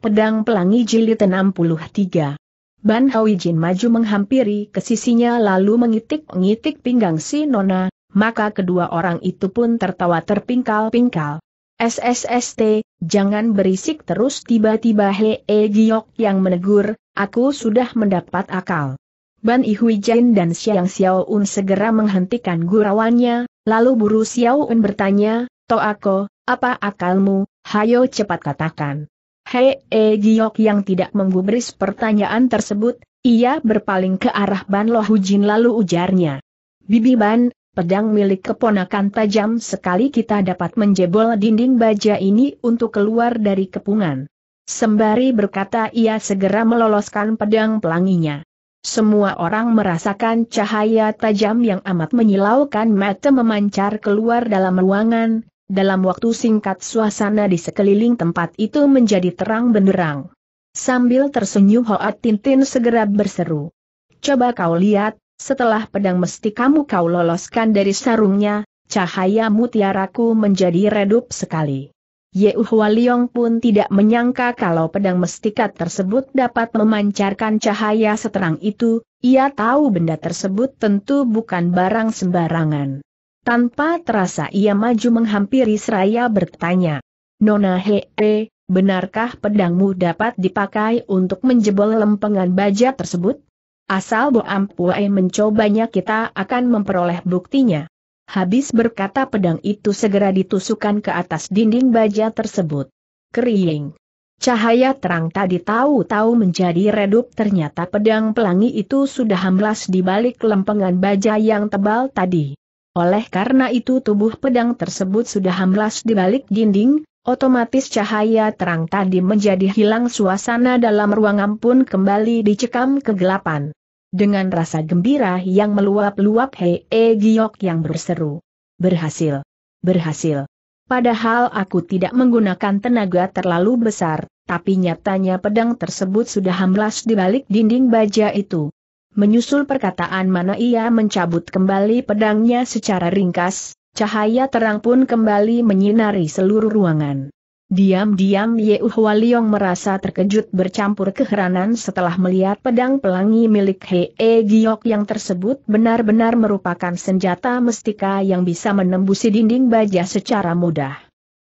Pedang Pelangi Jilid 63 Ban Hoi Jin maju menghampiri ke sisinya lalu mengitik-ngitik pinggang si Nona, maka kedua orang itu pun tertawa terpingkal-pingkal. SSST, jangan berisik terus tiba-tiba Hee Giok yang menegur, aku sudah mendapat akal. Ban Ihui Jin dan Xiang un segera menghentikan gurauannya, lalu buru Xiao un bertanya, to aku, apa akalmu, hayo cepat katakan. Hei E eh, Giok yang tidak menggubris pertanyaan tersebut, ia berpaling ke arah Ban Lo Hujin lalu ujarnya. Bibi Ban, pedang milik keponakan tajam sekali kita dapat menjebol dinding baja ini untuk keluar dari kepungan. Sembari berkata ia segera meloloskan pedang pelanginya. Semua orang merasakan cahaya tajam yang amat menyilaukan mata memancar keluar dalam ruangan, dalam waktu singkat suasana di sekeliling tempat itu menjadi terang benderang. Sambil tersenyum Hoat Tintin segera berseru. Coba kau lihat, setelah pedang mesti kamu kau loloskan dari sarungnya, cahaya mutiaraku menjadi redup sekali. Yeu Liong pun tidak menyangka kalau pedang mestika tersebut dapat memancarkan cahaya seterang itu, ia tahu benda tersebut tentu bukan barang sembarangan. Tanpa terasa ia maju menghampiri seraya bertanya. Nona Hee, eh, benarkah pedangmu dapat dipakai untuk menjebol lempengan baja tersebut? Asal Bo Ampue mencobanya kita akan memperoleh buktinya. Habis berkata pedang itu segera ditusukkan ke atas dinding baja tersebut. Kering. Cahaya terang tadi tahu-tahu menjadi redup ternyata pedang pelangi itu sudah hamblas di balik lempengan baja yang tebal tadi. Oleh karena itu tubuh pedang tersebut sudah hamblas di balik dinding, otomatis cahaya terang tadi menjadi hilang suasana dalam ruangan pun kembali dicekam kegelapan. Dengan rasa gembira yang meluap-luap Hei e Giok yang berseru. Berhasil. Berhasil. Padahal aku tidak menggunakan tenaga terlalu besar, tapi nyatanya pedang tersebut sudah hamblas di balik dinding baja itu. Menyusul perkataan mana ia mencabut kembali pedangnya secara ringkas, cahaya terang pun kembali menyinari seluruh ruangan. Diam-diam Ye Uhwaliong merasa terkejut bercampur keheranan setelah melihat pedang pelangi milik Hee Giok yang tersebut benar-benar merupakan senjata mestika yang bisa menembusi dinding baja secara mudah.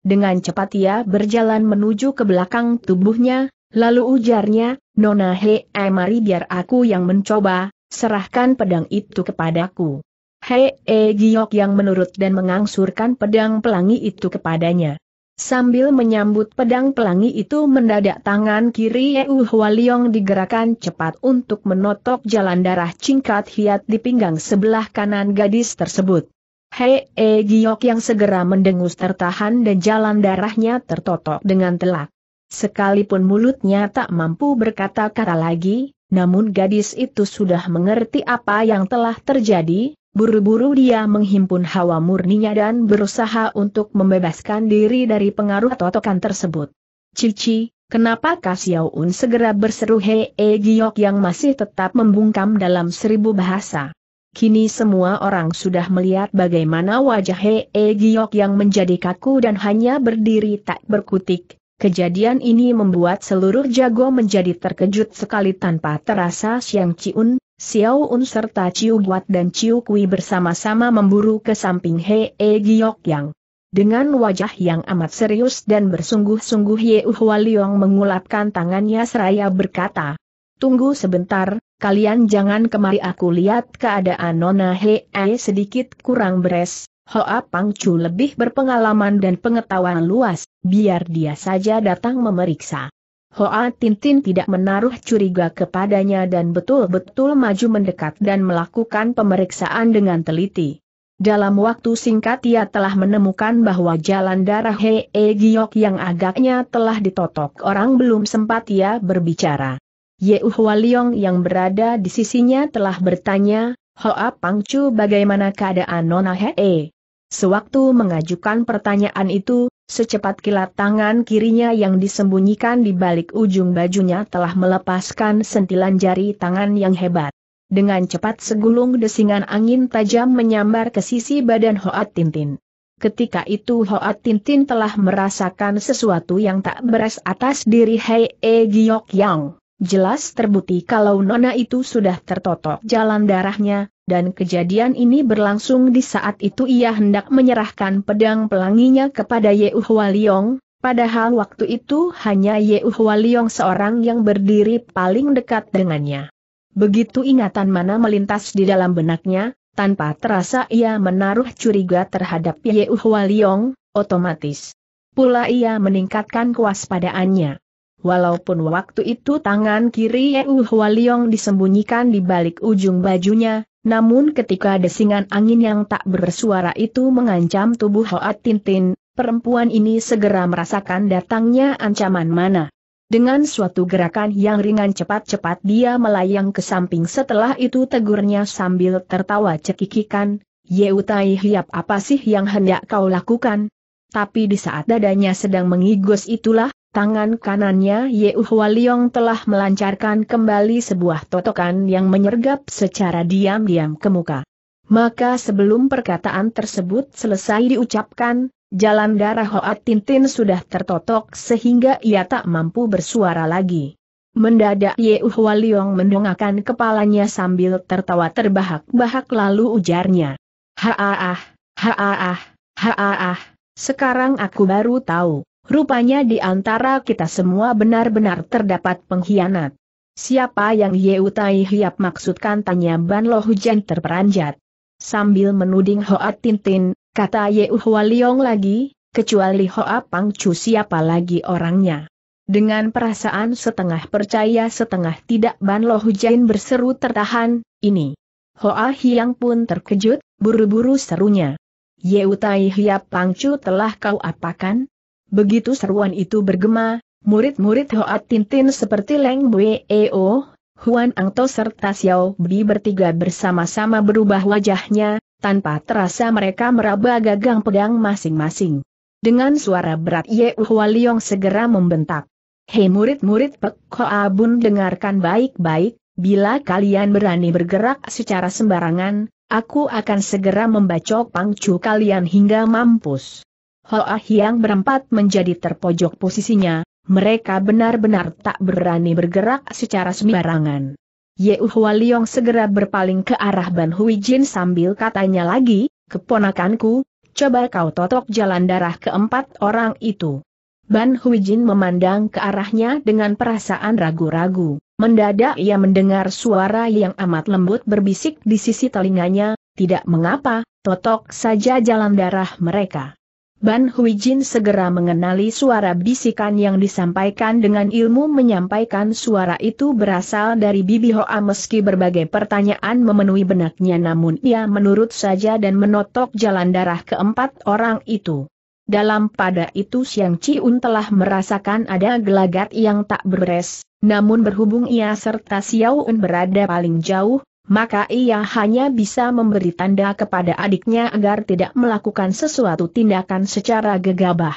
Dengan cepat ia berjalan menuju ke belakang tubuhnya, Lalu ujarnya, Nona Hei eh, mari biar aku yang mencoba, serahkan pedang itu kepadaku. Hei eh, Giok yang menurut dan mengangsurkan pedang pelangi itu kepadanya. Sambil menyambut pedang pelangi itu mendadak tangan kiri Yeu Hualiong digerakkan cepat untuk menotok jalan darah cingkat hiat di pinggang sebelah kanan gadis tersebut. Hei eh, Giok yang segera mendengus tertahan dan jalan darahnya tertotok dengan telak. Sekalipun mulutnya tak mampu berkata-kata lagi, namun gadis itu sudah mengerti apa yang telah terjadi, buru-buru dia menghimpun hawa murninya dan berusaha untuk membebaskan diri dari pengaruh totokan tersebut. Cici, Kenapa Kasiaun segera berseru Hei e Giok yang masih tetap membungkam dalam seribu bahasa? Kini semua orang sudah melihat bagaimana wajah Hei e Giok yang menjadi kaku dan hanya berdiri tak berkutik, Kejadian ini membuat seluruh jago menjadi terkejut sekali tanpa terasa Siang Ciun, Xiao Un serta Ciu Guat dan Ciu Kui bersama-sama memburu ke samping Hee e Giok Yang. Dengan wajah yang amat serius dan bersungguh-sungguh Ye Uhwa Liong mengulapkan tangannya seraya berkata, Tunggu sebentar, kalian jangan kemari aku lihat keadaan Nona Hee sedikit kurang beres, Hoa Chu lebih berpengalaman dan pengetahuan luas, biar dia saja datang memeriksa. Hoa Tintin tidak menaruh curiga kepadanya dan betul-betul maju mendekat dan melakukan pemeriksaan dengan teliti. Dalam waktu singkat ia telah menemukan bahwa jalan darah He -e Giok yang agaknya telah ditotok orang belum sempat ia berbicara. Ye Uhwa Liong yang berada di sisinya telah bertanya, Hoa Pangcu bagaimana keadaan Nona He -e? Sewaktu mengajukan pertanyaan itu, secepat kilat tangan kirinya yang disembunyikan di balik ujung bajunya telah melepaskan sentilan jari tangan yang hebat. Dengan cepat segulung desingan angin tajam menyambar ke sisi badan Hoat Tintin. Ketika itu Hoat Tintin telah merasakan sesuatu yang tak beres atas diri Hei E Giyok Yang. Jelas terbukti kalau Nona itu sudah tertotok jalan darahnya, dan kejadian ini berlangsung di saat itu ia hendak menyerahkan pedang pelanginya kepada Ye Liong, padahal waktu itu hanya Ye Liong seorang yang berdiri paling dekat dengannya. Begitu ingatan mana melintas di dalam benaknya, tanpa terasa ia menaruh curiga terhadap Ye Liong, otomatis. Pula ia meningkatkan kewaspadaannya. Walaupun waktu itu tangan kiri Yeu Hualiong disembunyikan di balik ujung bajunya, namun ketika desingan angin yang tak bersuara itu mengancam tubuh Hoat Tintin, perempuan ini segera merasakan datangnya ancaman mana. Dengan suatu gerakan yang ringan cepat-cepat dia melayang ke samping setelah itu tegurnya sambil tertawa cekikikan, Yeu Tai Hiap apa sih yang hendak kau lakukan? Tapi di saat dadanya sedang mengigos itulah, Tangan kanannya Ye Liong telah melancarkan kembali sebuah totokan yang menyergap secara diam-diam ke muka. Maka sebelum perkataan tersebut selesai diucapkan, jalan darah Hoat Tintin sudah tertotok sehingga ia tak mampu bersuara lagi. Mendadak Ye Liong mendongakkan kepalanya sambil tertawa terbahak-bahak lalu ujarnya. Haaah, haaah, haaah, sekarang aku baru tahu. Rupanya di antara kita semua benar-benar terdapat pengkhianat. Siapa yang Yeu Tai Hiap maksudkan tanya Ban Lo Hujan terperanjat. Sambil menuding Hoa Tintin, kata Yeu Hua Liong lagi, kecuali Hoa Pang Chu siapa lagi orangnya. Dengan perasaan setengah percaya setengah tidak Ban Lo Hujan berseru tertahan, ini. Hoa Hiang pun terkejut, buru-buru serunya. Yeu Tai Hiap Pangcu telah kau apakan? Begitu seruan itu bergema, murid-murid Hoat Tintin seperti Leng Weo, e Huan Angto serta Xiao Bi bertiga bersama-sama berubah wajahnya, tanpa terasa mereka meraba gagang pedang masing-masing. Dengan suara berat Ye Hua Liong segera membentak. Hei murid-murid Pek Hoa Bun dengarkan baik-baik, bila kalian berani bergerak secara sembarangan, aku akan segera membacok pangcu kalian hingga mampus. Hoa Hiang berempat menjadi terpojok posisinya, mereka benar-benar tak berani bergerak secara sembarangan. Ye Hua Liong segera berpaling ke arah Ban Hui Jin sambil katanya lagi, keponakanku, coba kau totok jalan darah keempat orang itu. Ban Hui Jin memandang ke arahnya dengan perasaan ragu-ragu. Mendadak ia mendengar suara yang amat lembut berbisik di sisi telinganya, tidak mengapa, totok saja jalan darah mereka. Ban Hui Jin segera mengenali suara bisikan yang disampaikan dengan ilmu menyampaikan suara itu berasal dari Bibi Hoa meski berbagai pertanyaan memenuhi benaknya namun ia menurut saja dan menotok jalan darah keempat orang itu. Dalam pada itu Siang Ciun telah merasakan ada gelagat yang tak beres, namun berhubung ia serta Xiao Un berada paling jauh, maka ia hanya bisa memberi tanda kepada adiknya agar tidak melakukan sesuatu tindakan secara gegabah.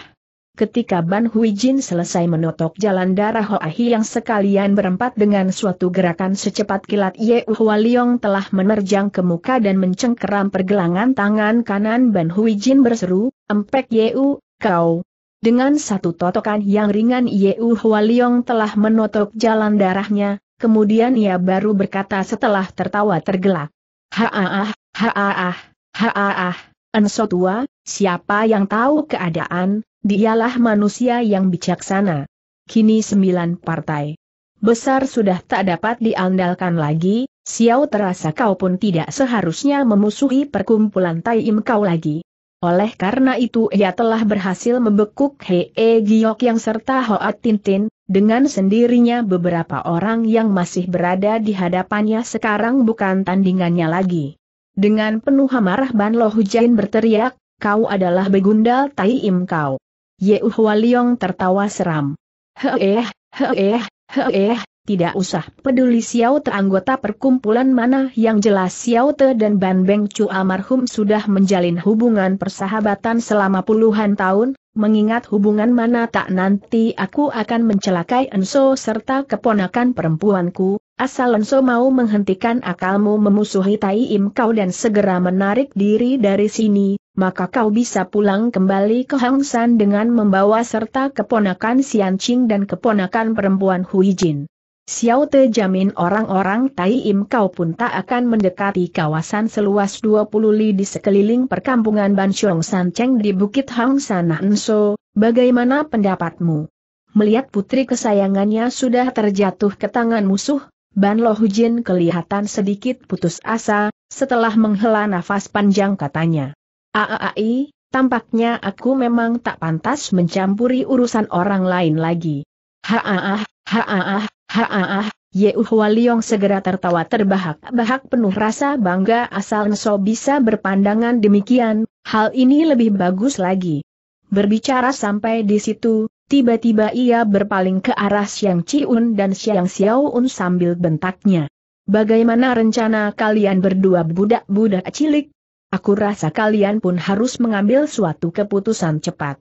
Ketika Ban Hui Jin selesai menotok jalan darah Hoahi yang sekalian berempat dengan suatu gerakan secepat kilat Ye Hua Liong telah menerjang ke muka dan mencengkeram pergelangan tangan kanan Ban Hui Jin berseru, Empek Yeu, kau. Dengan satu totokan yang ringan Ye Hua Liong telah menotok jalan darahnya, kemudian ia baru berkata setelah tertawa tergelak. Haaah, haaah, haaah, Enso tua, siapa yang tahu keadaan, dialah manusia yang bijaksana. Kini sembilan partai besar sudah tak dapat diandalkan lagi, Xiao terasa kau pun tidak seharusnya memusuhi perkumpulan Tai Im kau lagi. Oleh karena itu ia telah berhasil membekuk Hee Giok yang serta Hoat Tintin, dengan sendirinya beberapa orang yang masih berada di hadapannya sekarang bukan tandingannya lagi. Dengan penuh amarah Ban Lo Hujain berteriak, kau adalah begundal Tai Im kau. Ye Uhwa Liong tertawa seram. Heeh, heeh, heeh, tidak usah peduli Xiao Te anggota perkumpulan mana yang jelas Xiao Te dan Ban Beng Chu almarhum sudah menjalin hubungan persahabatan selama puluhan tahun, mengingat hubungan mana tak nanti aku akan mencelakai Enso serta keponakan perempuanku, asal Enso mau menghentikan akalmu memusuhi Tai Im kau dan segera menarik diri dari sini, maka kau bisa pulang kembali ke Hang San dengan membawa serta keponakan Xian Qing dan keponakan perempuan Hui Jin. Xiao Te jamin orang-orang Tai Im kau pun tak akan mendekati kawasan seluas 20 li di sekeliling perkampungan San Cheng di Bukit Hang Enso, bagaimana pendapatmu? Melihat putri kesayangannya sudah terjatuh ke tangan musuh, Ban Lo Hujin kelihatan sedikit putus asa, setelah menghela nafas panjang katanya. Aaai, tampaknya aku memang tak pantas mencampuri urusan orang lain lagi. Haaah, haaah, Haaah, Yeu Hualiong segera tertawa terbahak-bahak penuh rasa bangga asal Nso bisa berpandangan demikian, hal ini lebih bagus lagi. Berbicara sampai di situ, tiba-tiba ia berpaling ke arah Siang Ciun dan Siang Xiaoun sambil bentaknya. Bagaimana rencana kalian berdua budak-budak cilik? Aku rasa kalian pun harus mengambil suatu keputusan cepat.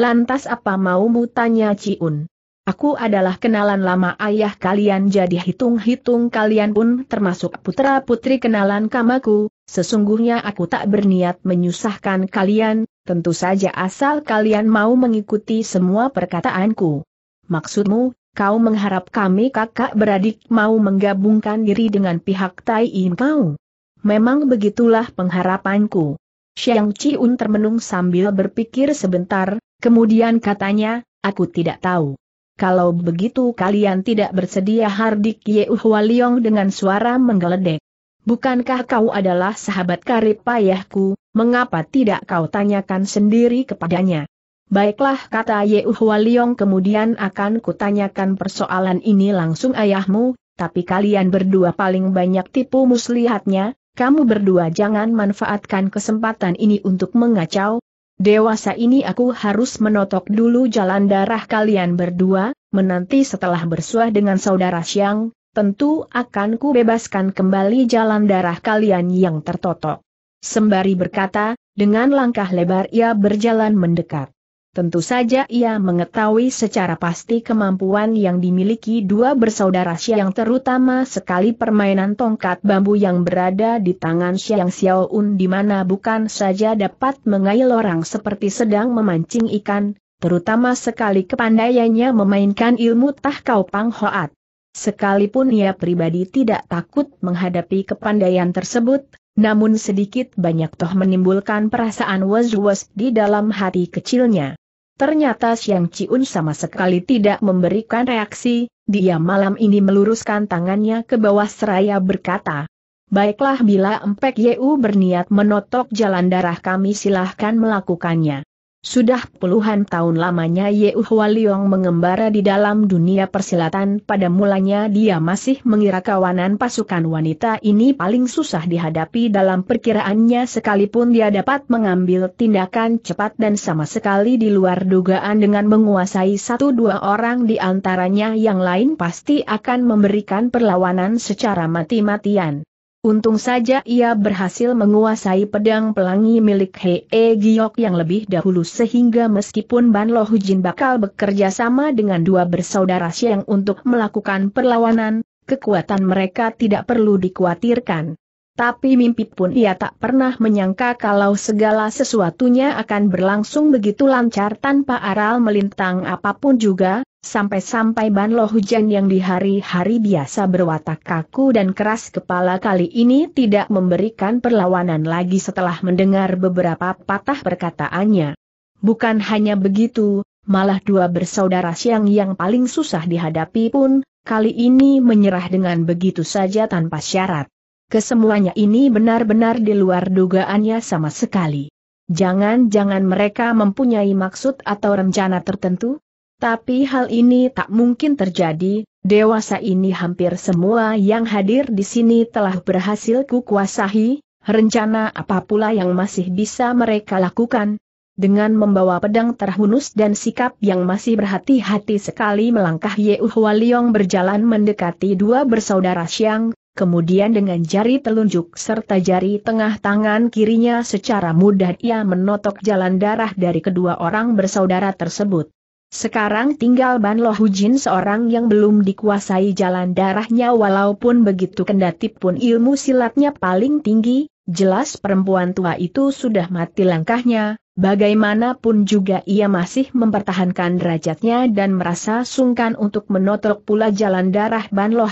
Lantas apa maumu tanya Ciun? Aku adalah kenalan lama ayah kalian jadi hitung-hitung kalian pun termasuk putra-putri kenalan kamaku, sesungguhnya aku tak berniat menyusahkan kalian, tentu saja asal kalian mau mengikuti semua perkataanku. Maksudmu, kau mengharap kami kakak beradik mau menggabungkan diri dengan pihak Tai In kau? Memang begitulah pengharapanku. Xiang Chiun termenung sambil berpikir sebentar, kemudian katanya, aku tidak tahu kalau begitu kalian tidak bersedia Hardik Yeuh Liong dengan suara menggeledek. Bukankah kau adalah sahabat karib payahku, mengapa tidak kau tanyakan sendiri kepadanya? Baiklah kata Yeuh Liong kemudian akan kutanyakan persoalan ini langsung ayahmu, tapi kalian berdua paling banyak tipu muslihatnya, kamu berdua jangan manfaatkan kesempatan ini untuk mengacau, Dewasa ini aku harus menotok dulu jalan darah kalian berdua, menanti setelah bersuah dengan saudara Siang, tentu akan kubebaskan kembali jalan darah kalian yang tertotok. Sembari berkata, dengan langkah lebar ia berjalan mendekat. Tentu saja ia mengetahui secara pasti kemampuan yang dimiliki dua bersaudara Xiang terutama sekali permainan tongkat bambu yang berada di tangan Xiang Xiaoun di mana bukan saja dapat mengail orang seperti sedang memancing ikan, terutama sekali kepandaiannya memainkan ilmu tah kau pang hoat. Sekalipun ia pribadi tidak takut menghadapi kepandaian tersebut, namun sedikit banyak toh menimbulkan perasaan was-was di dalam hati kecilnya. Ternyata Xiang Ciun sama sekali tidak memberikan reaksi, dia malam ini meluruskan tangannya ke bawah seraya berkata, Baiklah bila Empek Yeu berniat menotok jalan darah kami silahkan melakukannya. Sudah puluhan tahun lamanya Ye Hua mengembara di dalam dunia persilatan pada mulanya dia masih mengira kawanan pasukan wanita ini paling susah dihadapi dalam perkiraannya sekalipun dia dapat mengambil tindakan cepat dan sama sekali di luar dugaan dengan menguasai satu dua orang di antaranya yang lain pasti akan memberikan perlawanan secara mati-matian. Untung saja ia berhasil menguasai pedang pelangi milik Hei e Giok yang lebih dahulu sehingga meskipun Ban Lo Hujin bakal bekerja sama dengan dua bersaudara Siang untuk melakukan perlawanan, kekuatan mereka tidak perlu dikhawatirkan. Tapi mimpi pun ia tak pernah menyangka kalau segala sesuatunya akan berlangsung begitu lancar tanpa aral melintang apapun juga, Sampai-sampai ban loh Hujan yang di hari-hari biasa berwatak kaku dan keras kepala kali ini tidak memberikan perlawanan lagi setelah mendengar beberapa patah perkataannya. Bukan hanya begitu, malah dua bersaudara siang yang paling susah dihadapi pun, kali ini menyerah dengan begitu saja tanpa syarat. Kesemuanya ini benar-benar di luar dugaannya sama sekali. Jangan-jangan mereka mempunyai maksud atau rencana tertentu? Tapi hal ini tak mungkin terjadi, dewasa ini hampir semua yang hadir di sini telah berhasil kukuasahi, rencana apa pula yang masih bisa mereka lakukan? Dengan membawa pedang terhunus dan sikap yang masih berhati-hati sekali melangkah Yeuh Liong berjalan mendekati dua bersaudara Xiang, kemudian dengan jari telunjuk serta jari tengah tangan kirinya secara mudah ia menotok jalan darah dari kedua orang bersaudara tersebut. Sekarang tinggal Ban Lo seorang yang belum dikuasai jalan darahnya walaupun begitu kendati pun ilmu silatnya paling tinggi, jelas perempuan tua itu sudah mati langkahnya, bagaimanapun juga ia masih mempertahankan derajatnya dan merasa sungkan untuk menotok pula jalan darah Ban Lo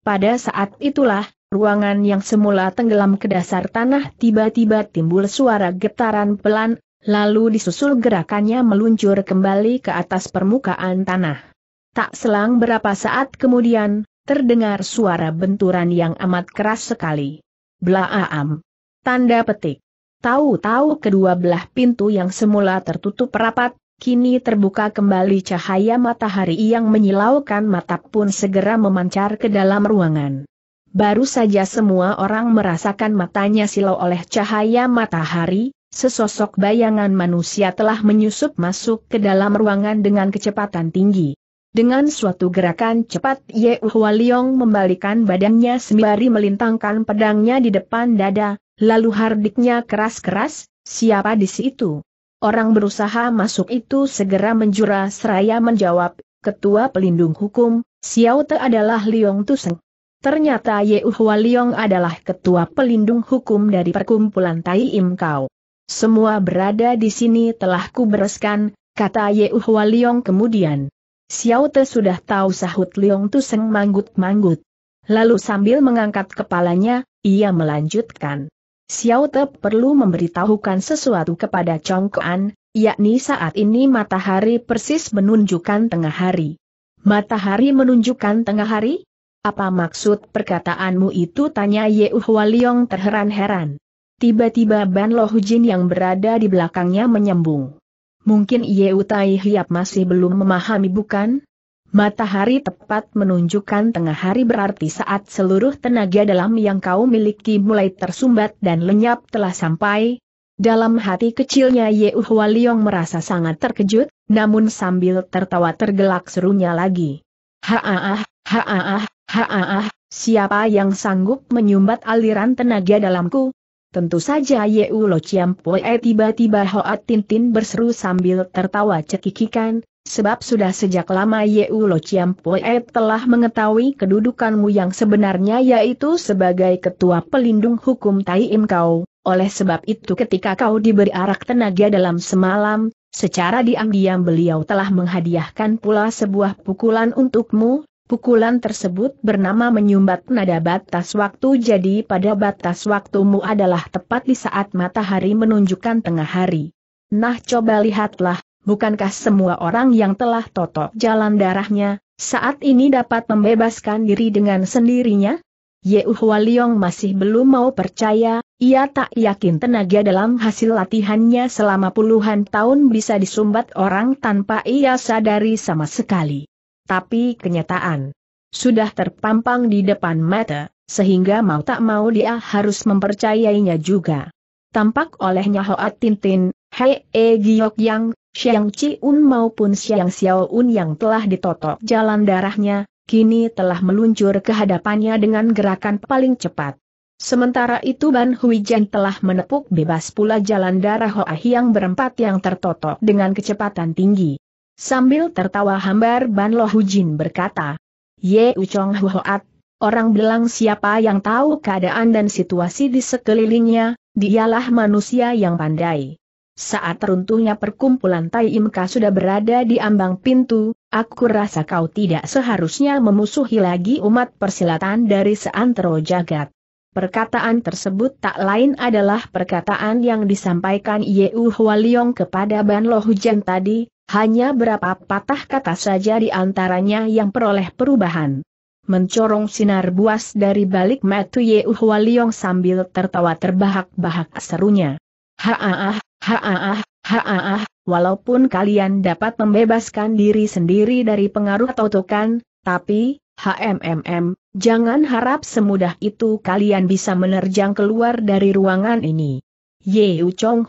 Pada saat itulah, ruangan yang semula tenggelam ke dasar tanah tiba-tiba timbul suara getaran pelan Lalu disusul gerakannya meluncur kembali ke atas permukaan tanah. Tak selang berapa saat kemudian, terdengar suara benturan yang amat keras sekali. Blaam! Tanda petik. Tahu-tahu kedua belah pintu yang semula tertutup rapat, kini terbuka kembali cahaya matahari yang menyilaukan mata pun segera memancar ke dalam ruangan. Baru saja semua orang merasakan matanya silau oleh cahaya matahari, Sesosok bayangan manusia telah menyusup masuk ke dalam ruangan dengan kecepatan tinggi. Dengan suatu gerakan cepat Ye Liong membalikan badannya sembari melintangkan pedangnya di depan dada, lalu hardiknya keras-keras, siapa di situ? Orang berusaha masuk itu segera menjura seraya menjawab, Ketua Pelindung Hukum, Xiao Te adalah Liong Tuseng. Ternyata Ye Liong adalah Ketua Pelindung Hukum dari Perkumpulan Tai Im Kau. Semua berada di sini telah kubereskan, kata Ye Uhwa Liong kemudian. Xiao Te sudah tahu sahut Liong Tuseng manggut-manggut. Lalu sambil mengangkat kepalanya, ia melanjutkan. Xiao Te perlu memberitahukan sesuatu kepada Chong Kuan, yakni saat ini matahari persis menunjukkan tengah hari. Matahari menunjukkan tengah hari? Apa maksud perkataanmu itu? Tanya Ye Uhwa Liong terheran-heran. Tiba-tiba Ban Lo Hujin yang berada di belakangnya menyembung. Mungkin Ye Utai Hiap masih belum memahami bukan? Matahari tepat menunjukkan tengah hari berarti saat seluruh tenaga dalam yang kau miliki mulai tersumbat dan lenyap telah sampai. Dalam hati kecilnya Ye Liong merasa sangat terkejut, namun sambil tertawa tergelak serunya lagi. Haaah, haaah, haaah, siapa yang sanggup menyumbat aliran tenaga dalamku? Tentu saja Yeu Lo Chiam tiba-tiba Hoa Tintin berseru sambil tertawa cekikikan, sebab sudah sejak lama Yeu Lo Chiam telah mengetahui kedudukanmu yang sebenarnya yaitu sebagai ketua pelindung hukum Tai Im Kau. Oleh sebab itu ketika kau diberi arak tenaga dalam semalam, Secara diam-diam beliau telah menghadiahkan pula sebuah pukulan untukmu, Pukulan tersebut bernama menyumbat nada batas waktu jadi pada batas waktumu adalah tepat di saat matahari menunjukkan tengah hari. Nah coba lihatlah, bukankah semua orang yang telah totok jalan darahnya, saat ini dapat membebaskan diri dengan sendirinya? Yeu Liong masih belum mau percaya, ia tak yakin tenaga dalam hasil latihannya selama puluhan tahun bisa disumbat orang tanpa ia sadari sama sekali tapi kenyataan sudah terpampang di depan mata, sehingga mau tak mau dia harus mempercayainya juga. Tampak olehnya Hoat Tintin, Hei E Giok Yang, Xiang Un maupun Xiang Un yang telah ditotok jalan darahnya, kini telah meluncur ke hadapannya dengan gerakan paling cepat. Sementara itu Ban Huijan telah menepuk bebas pula jalan darah Hoa Hiang berempat yang tertotok dengan kecepatan tinggi. Sambil tertawa hambar Ban Lo Jin berkata, Ye Hu Huhoat, orang bilang siapa yang tahu keadaan dan situasi di sekelilingnya, dialah manusia yang pandai. Saat runtuhnya perkumpulan Tai Imka sudah berada di ambang pintu, aku rasa kau tidak seharusnya memusuhi lagi umat persilatan dari seantero jagat. Perkataan tersebut tak lain adalah perkataan yang disampaikan U Hualiong kepada Ban Lo Jin tadi, hanya berapa patah kata saja di antaranya yang peroleh perubahan. Mencorong sinar buas dari balik mata Yeu Liong sambil tertawa terbahak-bahak serunya. Haaah, haaah, haaah, walaupun kalian dapat membebaskan diri sendiri dari pengaruh totokan, tapi, HMMM, jangan harap semudah itu kalian bisa menerjang keluar dari ruangan ini. Yeu Chong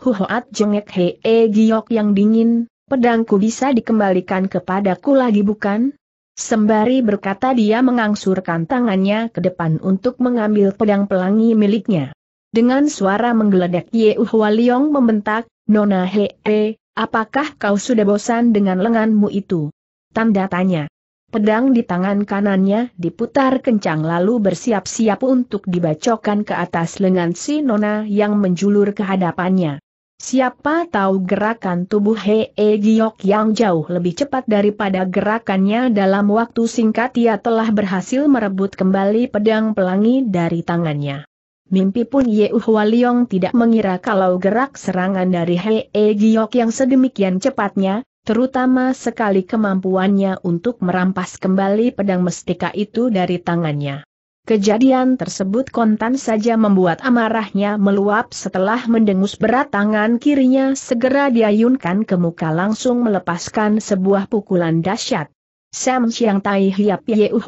Jengek Hee Giok yang dingin, pedangku bisa dikembalikan kepadaku lagi bukan? Sembari berkata dia mengangsurkan tangannya ke depan untuk mengambil pedang pelangi miliknya. Dengan suara menggeledek Ye Uhwaliong membentak, Nona He he, apakah kau sudah bosan dengan lenganmu itu? Tanda tanya. Pedang di tangan kanannya diputar kencang lalu bersiap-siap untuk dibacokan ke atas lengan si Nona yang menjulur ke hadapannya. Siapa tahu gerakan tubuh Hei e Giok yang jauh lebih cepat daripada gerakannya dalam waktu singkat ia telah berhasil merebut kembali pedang pelangi dari tangannya. Mimpi pun Ye Waliong tidak mengira kalau gerak serangan dari Hei e Giok yang sedemikian cepatnya, terutama sekali kemampuannya untuk merampas kembali pedang mestika itu dari tangannya. Kejadian tersebut kontan saja membuat amarahnya meluap setelah mendengus berat tangan kirinya segera diayunkan ke muka langsung melepaskan sebuah pukulan dahsyat. Sam Chiang Tai Hiap Yeu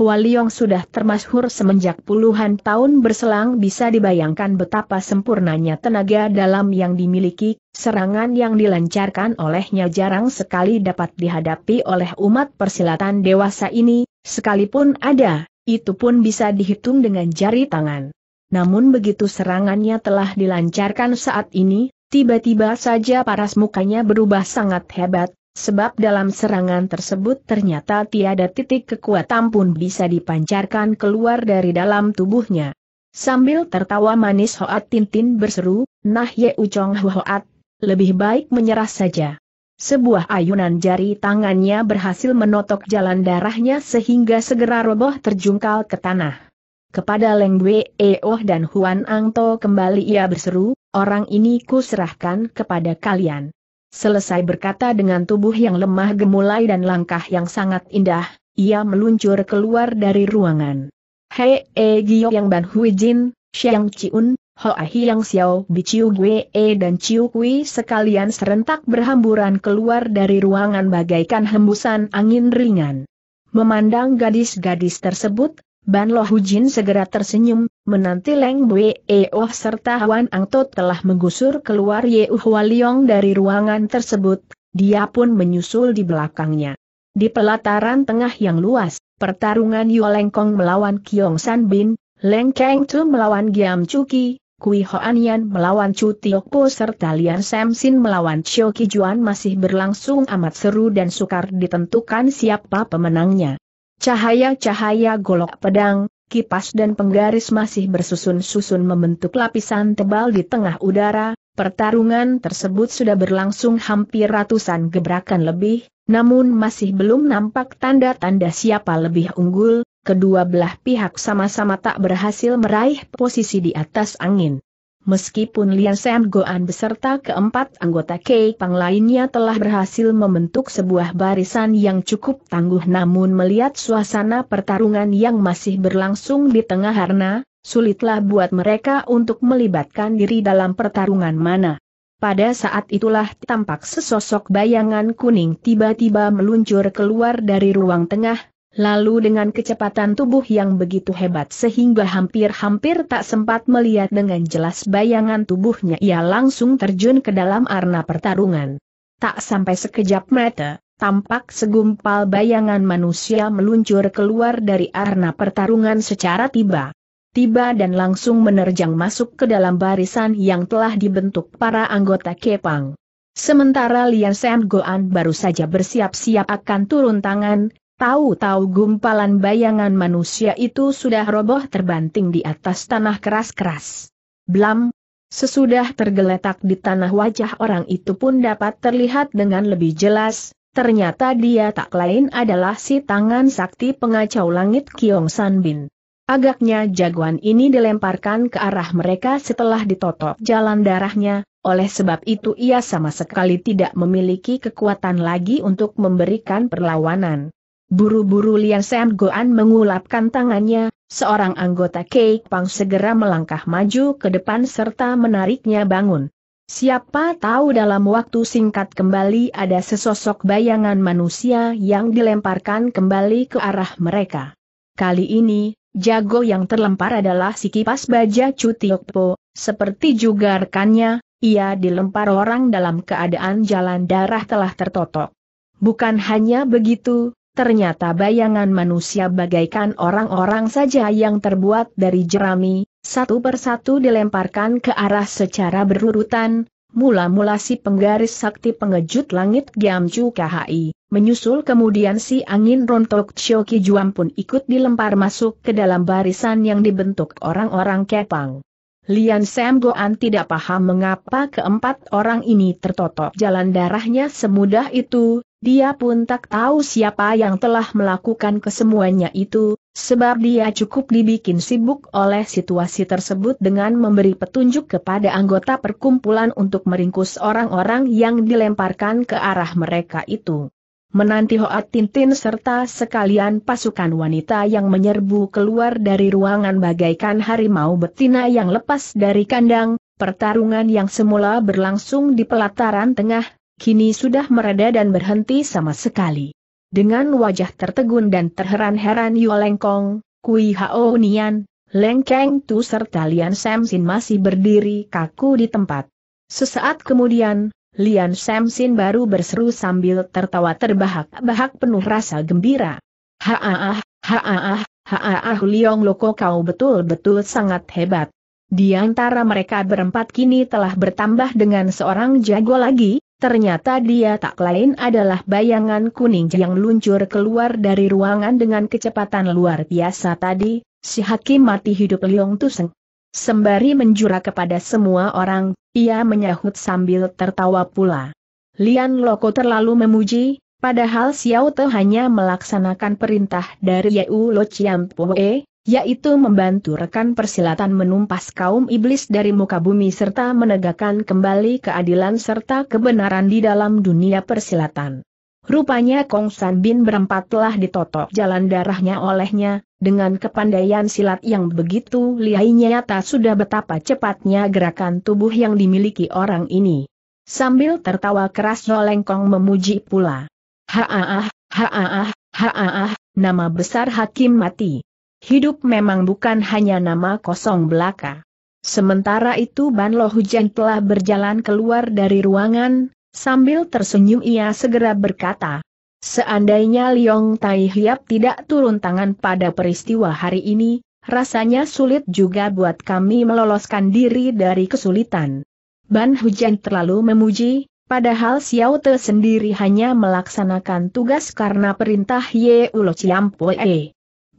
sudah termasyhur semenjak puluhan tahun berselang bisa dibayangkan betapa sempurnanya tenaga dalam yang dimiliki, serangan yang dilancarkan olehnya jarang sekali dapat dihadapi oleh umat persilatan dewasa ini, sekalipun ada itu pun bisa dihitung dengan jari tangan. Namun begitu serangannya telah dilancarkan saat ini, tiba-tiba saja paras mukanya berubah sangat hebat, sebab dalam serangan tersebut ternyata tiada titik kekuatan pun bisa dipancarkan keluar dari dalam tubuhnya. Sambil tertawa manis Hoat Tintin berseru, Nah Ye Ucong Hoat, lebih baik menyerah saja. Sebuah ayunan jari tangannya berhasil menotok jalan darahnya sehingga segera roboh terjungkal ke tanah. Kepada Leng Wei Eoh dan Huan Ang To kembali ia berseru, orang ini kuserahkan kepada kalian. Selesai berkata dengan tubuh yang lemah gemulai dan langkah yang sangat indah, ia meluncur keluar dari ruangan. Hei E Yang Ban Hui Jin, Xiang Chiun, Hoa Hiang Xiao Biciu E dan Ciu Kui sekalian serentak berhamburan keluar dari ruangan bagaikan hembusan angin ringan. Memandang gadis-gadis tersebut, Ban Lo Hujin segera tersenyum, menanti Leng Bue Oh serta Wan Ang Tot telah menggusur keluar Ye Hua Liong dari ruangan tersebut, dia pun menyusul di belakangnya. Di pelataran tengah yang luas, pertarungan Leng Kong melawan Kiong San Bin, Leng Kang Tu melawan Giam Cuki, Kui Hoan melawan Chu Tiok Po serta Lian Sam Sin melawan Chio Kijuan masih berlangsung amat seru dan sukar ditentukan siapa pemenangnya. Cahaya-cahaya golok pedang, kipas dan penggaris masih bersusun-susun membentuk lapisan tebal di tengah udara, pertarungan tersebut sudah berlangsung hampir ratusan gebrakan lebih, namun masih belum nampak tanda-tanda siapa lebih unggul, kedua belah pihak sama-sama tak berhasil meraih posisi di atas angin. Meskipun Lian Sam Goan beserta keempat anggota Keipang lainnya telah berhasil membentuk sebuah barisan yang cukup tangguh namun melihat suasana pertarungan yang masih berlangsung di tengah harna, sulitlah buat mereka untuk melibatkan diri dalam pertarungan mana. Pada saat itulah tampak sesosok bayangan kuning tiba-tiba meluncur keluar dari ruang tengah, Lalu dengan kecepatan tubuh yang begitu hebat sehingga hampir-hampir tak sempat melihat dengan jelas bayangan tubuhnya ia langsung terjun ke dalam arena pertarungan. Tak sampai sekejap mata, tampak segumpal bayangan manusia meluncur keluar dari arena pertarungan secara tiba. Tiba dan langsung menerjang masuk ke dalam barisan yang telah dibentuk para anggota Kepang. Sementara Lian Sam Goan baru saja bersiap-siap akan turun tangan, Tahu-tahu gumpalan bayangan manusia itu sudah roboh terbanting di atas tanah keras-keras. Blam, sesudah tergeletak di tanah wajah orang itu pun dapat terlihat dengan lebih jelas, ternyata dia tak lain adalah si tangan sakti pengacau langit Kiong San Bin. Agaknya jagoan ini dilemparkan ke arah mereka setelah ditotok jalan darahnya, oleh sebab itu ia sama sekali tidak memiliki kekuatan lagi untuk memberikan perlawanan. Buru-buru Lian Sam Goan mengulapkan tangannya, seorang anggota Cake Pang segera melangkah maju ke depan serta menariknya bangun. Siapa tahu dalam waktu singkat kembali ada sesosok bayangan manusia yang dilemparkan kembali ke arah mereka. Kali ini, jago yang terlempar adalah si kipas baja Cutiokpo, seperti juga rekannya, ia dilempar orang dalam keadaan jalan darah telah tertotok. Bukan hanya begitu, ternyata bayangan manusia bagaikan orang-orang saja yang terbuat dari jerami, satu persatu dilemparkan ke arah secara berurutan, mula-mula si penggaris sakti pengejut langit Giamcu KHI, menyusul kemudian si angin rontok Shoki Juam pun ikut dilempar masuk ke dalam barisan yang dibentuk orang-orang kepang. Lian Sam Goan tidak paham mengapa keempat orang ini tertotok jalan darahnya semudah itu, dia pun tak tahu siapa yang telah melakukan kesemuanya itu, sebab dia cukup dibikin sibuk oleh situasi tersebut dengan memberi petunjuk kepada anggota perkumpulan untuk meringkus orang-orang yang dilemparkan ke arah mereka itu. Menanti Hoat Tintin serta sekalian pasukan wanita yang menyerbu keluar dari ruangan bagaikan harimau betina yang lepas dari kandang, pertarungan yang semula berlangsung di pelataran tengah, kini sudah mereda dan berhenti sama sekali. Dengan wajah tertegun dan terheran-heran Yu Lengkong, Kui Hao Nian, Leng Keng Tu serta Lian Samsin masih berdiri kaku di tempat. Sesaat kemudian, Lian Samsin baru berseru sambil tertawa terbahak-bahak penuh rasa gembira. Haaah, haaah, haaah Liong Loko kau betul-betul sangat hebat. Di antara mereka berempat kini telah bertambah dengan seorang jago lagi, Ternyata dia tak lain adalah bayangan kuning yang luncur keluar dari ruangan dengan kecepatan luar biasa tadi, si hakim mati hidup Liong Tuseng. Sembari menjura kepada semua orang, ia menyahut sambil tertawa pula. Lian Loko terlalu memuji, padahal Xiao Te hanya melaksanakan perintah dari Yeu Lo Chiam Poe, yaitu membantu rekan persilatan menumpas kaum iblis dari muka bumi serta menegakkan kembali keadilan serta kebenaran di dalam dunia persilatan. Rupanya Kong San Bin berempat telah ditotok jalan darahnya olehnya, dengan kepandaian silat yang begitu lihainya nyata sudah betapa cepatnya gerakan tubuh yang dimiliki orang ini. Sambil tertawa keras Nolengkong memuji pula. haah haah haah nama besar hakim mati. Hidup memang bukan hanya nama kosong belaka. Sementara itu Ban Lo Hujan telah berjalan keluar dari ruangan, sambil tersenyum ia segera berkata, Seandainya Liong Tai Hiap tidak turun tangan pada peristiwa hari ini, rasanya sulit juga buat kami meloloskan diri dari kesulitan. Ban Hujan terlalu memuji, padahal Xiao Te sendiri hanya melaksanakan tugas karena perintah Ye Ulo Poe.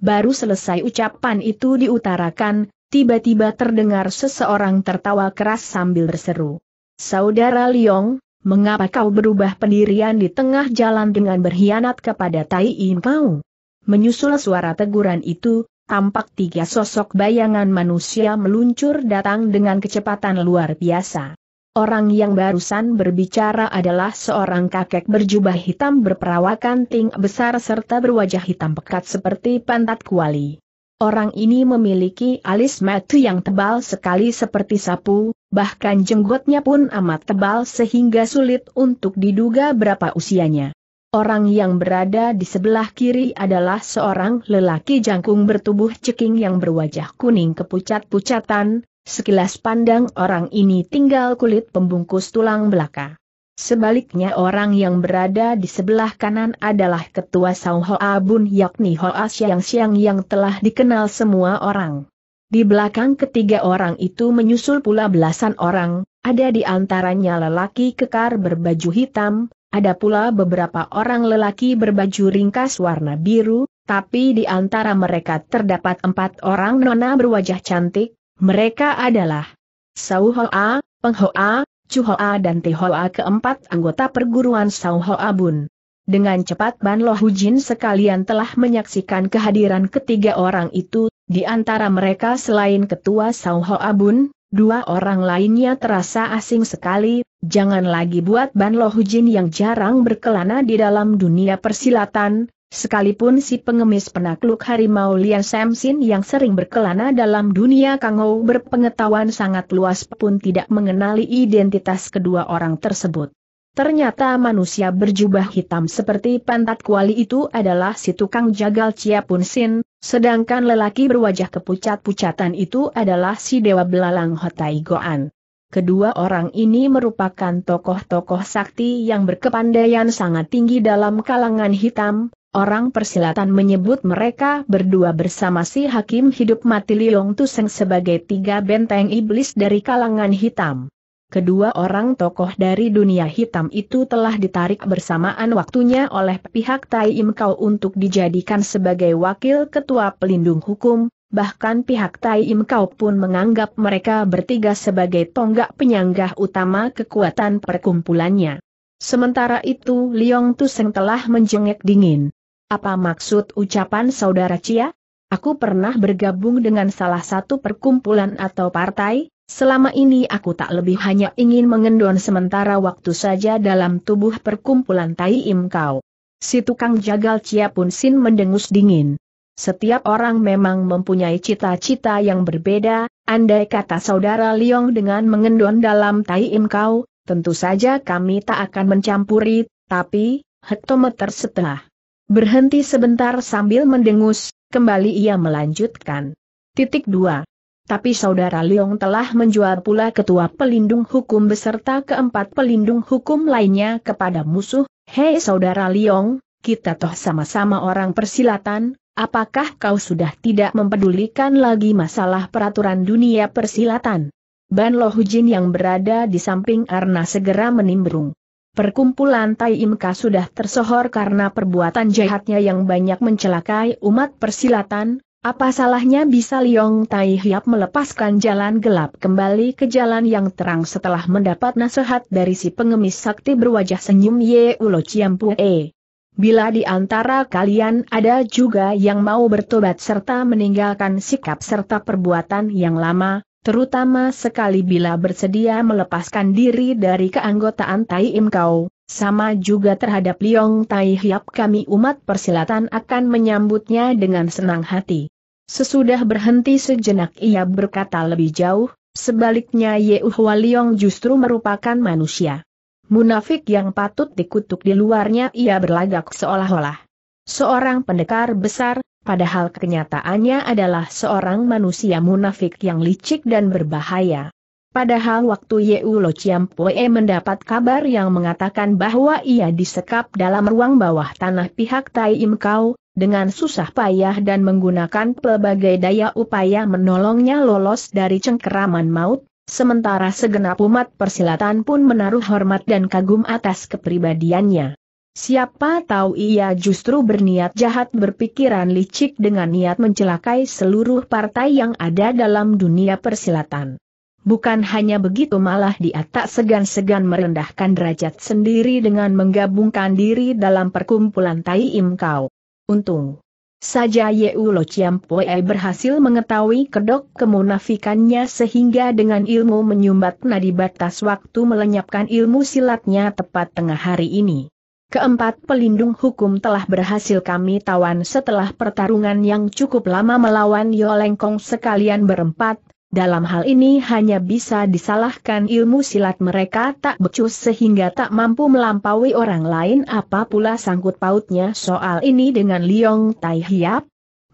Baru selesai ucapan itu diutarakan, tiba-tiba terdengar seseorang tertawa keras sambil berseru. Saudara Liong, mengapa kau berubah pendirian di tengah jalan dengan berkhianat kepada Tai In kau? Menyusul suara teguran itu, tampak tiga sosok bayangan manusia meluncur datang dengan kecepatan luar biasa. Orang yang barusan berbicara adalah seorang kakek berjubah hitam berperawakan ting besar serta berwajah hitam pekat seperti pantat kuali. Orang ini memiliki alis mata yang tebal sekali seperti sapu, bahkan jenggotnya pun amat tebal sehingga sulit untuk diduga berapa usianya. Orang yang berada di sebelah kiri adalah seorang lelaki jangkung bertubuh ceking yang berwajah kuning kepucat-pucatan, Sekilas pandang orang ini tinggal kulit pembungkus tulang belaka. Sebaliknya orang yang berada di sebelah kanan adalah ketua Sao Hoa Bun yakni Hoa Siang siang yang telah dikenal semua orang. Di belakang ketiga orang itu menyusul pula belasan orang, ada di antaranya lelaki kekar berbaju hitam, ada pula beberapa orang lelaki berbaju ringkas warna biru, tapi di antara mereka terdapat empat orang nona berwajah cantik, mereka adalah Sauhoa, Penghoa, Chuhoa dan Tehoa keempat anggota perguruan Sauhoa Bun. Dengan cepat Ban Lohujin sekalian telah menyaksikan kehadiran ketiga orang itu, di antara mereka selain ketua Sauhoa Bun, dua orang lainnya terasa asing sekali, jangan lagi buat Ban Lohujin yang jarang berkelana di dalam dunia persilatan, Sekalipun si pengemis penakluk harimau Lian Samsin yang sering berkelana dalam dunia Kangou berpengetahuan sangat luas pun tidak mengenali identitas kedua orang tersebut. Ternyata manusia berjubah hitam seperti pantat kuali itu adalah si tukang jagal Cia Pun Sin, sedangkan lelaki berwajah kepucat-pucatan itu adalah si Dewa Belalang Hotai Goan. Kedua orang ini merupakan tokoh-tokoh sakti yang berkepandaian sangat tinggi dalam kalangan hitam, Orang persilatan menyebut mereka berdua bersama si hakim hidup mati Liong Tuseng sebagai tiga benteng iblis dari kalangan hitam. Kedua orang tokoh dari dunia hitam itu telah ditarik bersamaan waktunya oleh pihak Tai Im Kau untuk dijadikan sebagai wakil ketua pelindung hukum, bahkan pihak Tai Im Kau pun menganggap mereka bertiga sebagai tonggak penyanggah utama kekuatan perkumpulannya. Sementara itu Liong Tuseng telah menjengek dingin. Apa maksud ucapan saudara Cia? Aku pernah bergabung dengan salah satu perkumpulan atau partai, selama ini aku tak lebih hanya ingin mengendon sementara waktu saja dalam tubuh perkumpulan Tai Im Kau. Si tukang jagal Cia pun sin mendengus dingin. Setiap orang memang mempunyai cita-cita yang berbeda, andai kata saudara Liong dengan mengendon dalam Tai Im Kau, tentu saja kami tak akan mencampuri, tapi, hektometer setelah Berhenti sebentar sambil mendengus, kembali ia melanjutkan. Titik 2. Tapi Saudara Leong telah menjual pula ketua pelindung hukum beserta keempat pelindung hukum lainnya kepada musuh, Hei Saudara Leong, kita toh sama-sama orang persilatan, apakah kau sudah tidak mempedulikan lagi masalah peraturan dunia persilatan? Ban Lohujin yang berada di samping Arna segera menimbrung. Perkumpulan Tai Imka sudah tersohor karena perbuatan jahatnya yang banyak mencelakai umat persilatan, apa salahnya bisa Liong Tai Hiap melepaskan jalan gelap kembali ke jalan yang terang setelah mendapat nasihat dari si pengemis sakti berwajah senyum Ye Ulo E. Bila di antara kalian ada juga yang mau bertobat serta meninggalkan sikap serta perbuatan yang lama, terutama sekali bila bersedia melepaskan diri dari keanggotaan Tai Im Kau, sama juga terhadap Liong Tai Hiap kami umat persilatan akan menyambutnya dengan senang hati. Sesudah berhenti sejenak ia berkata lebih jauh, sebaliknya Ye Hwa Liong justru merupakan manusia. Munafik yang patut dikutuk di luarnya ia berlagak seolah-olah Seorang pendekar besar, padahal kenyataannya adalah seorang manusia munafik yang licik dan berbahaya. Padahal waktu Yeulo Ciampoe mendapat kabar yang mengatakan bahwa ia disekap dalam ruang bawah tanah pihak Tai Im Kau, dengan susah payah dan menggunakan pelbagai daya upaya menolongnya lolos dari cengkeraman maut, sementara segenap umat persilatan pun menaruh hormat dan kagum atas kepribadiannya. Siapa tahu ia justru berniat jahat berpikiran licik dengan niat mencelakai seluruh partai yang ada dalam dunia persilatan. Bukan hanya begitu malah dia tak segan-segan merendahkan derajat sendiri dengan menggabungkan diri dalam perkumpulan Tai Im Kau. Untung saja Chiam Chiampoe berhasil mengetahui kedok kemunafikannya sehingga dengan ilmu menyumbat nadi batas waktu melenyapkan ilmu silatnya tepat tengah hari ini. Keempat pelindung hukum telah berhasil kami tawan setelah pertarungan yang cukup lama melawan Yolengkong sekalian berempat, dalam hal ini hanya bisa disalahkan ilmu silat mereka tak becus sehingga tak mampu melampaui orang lain apa pula sangkut pautnya soal ini dengan Liong Tai Hiap,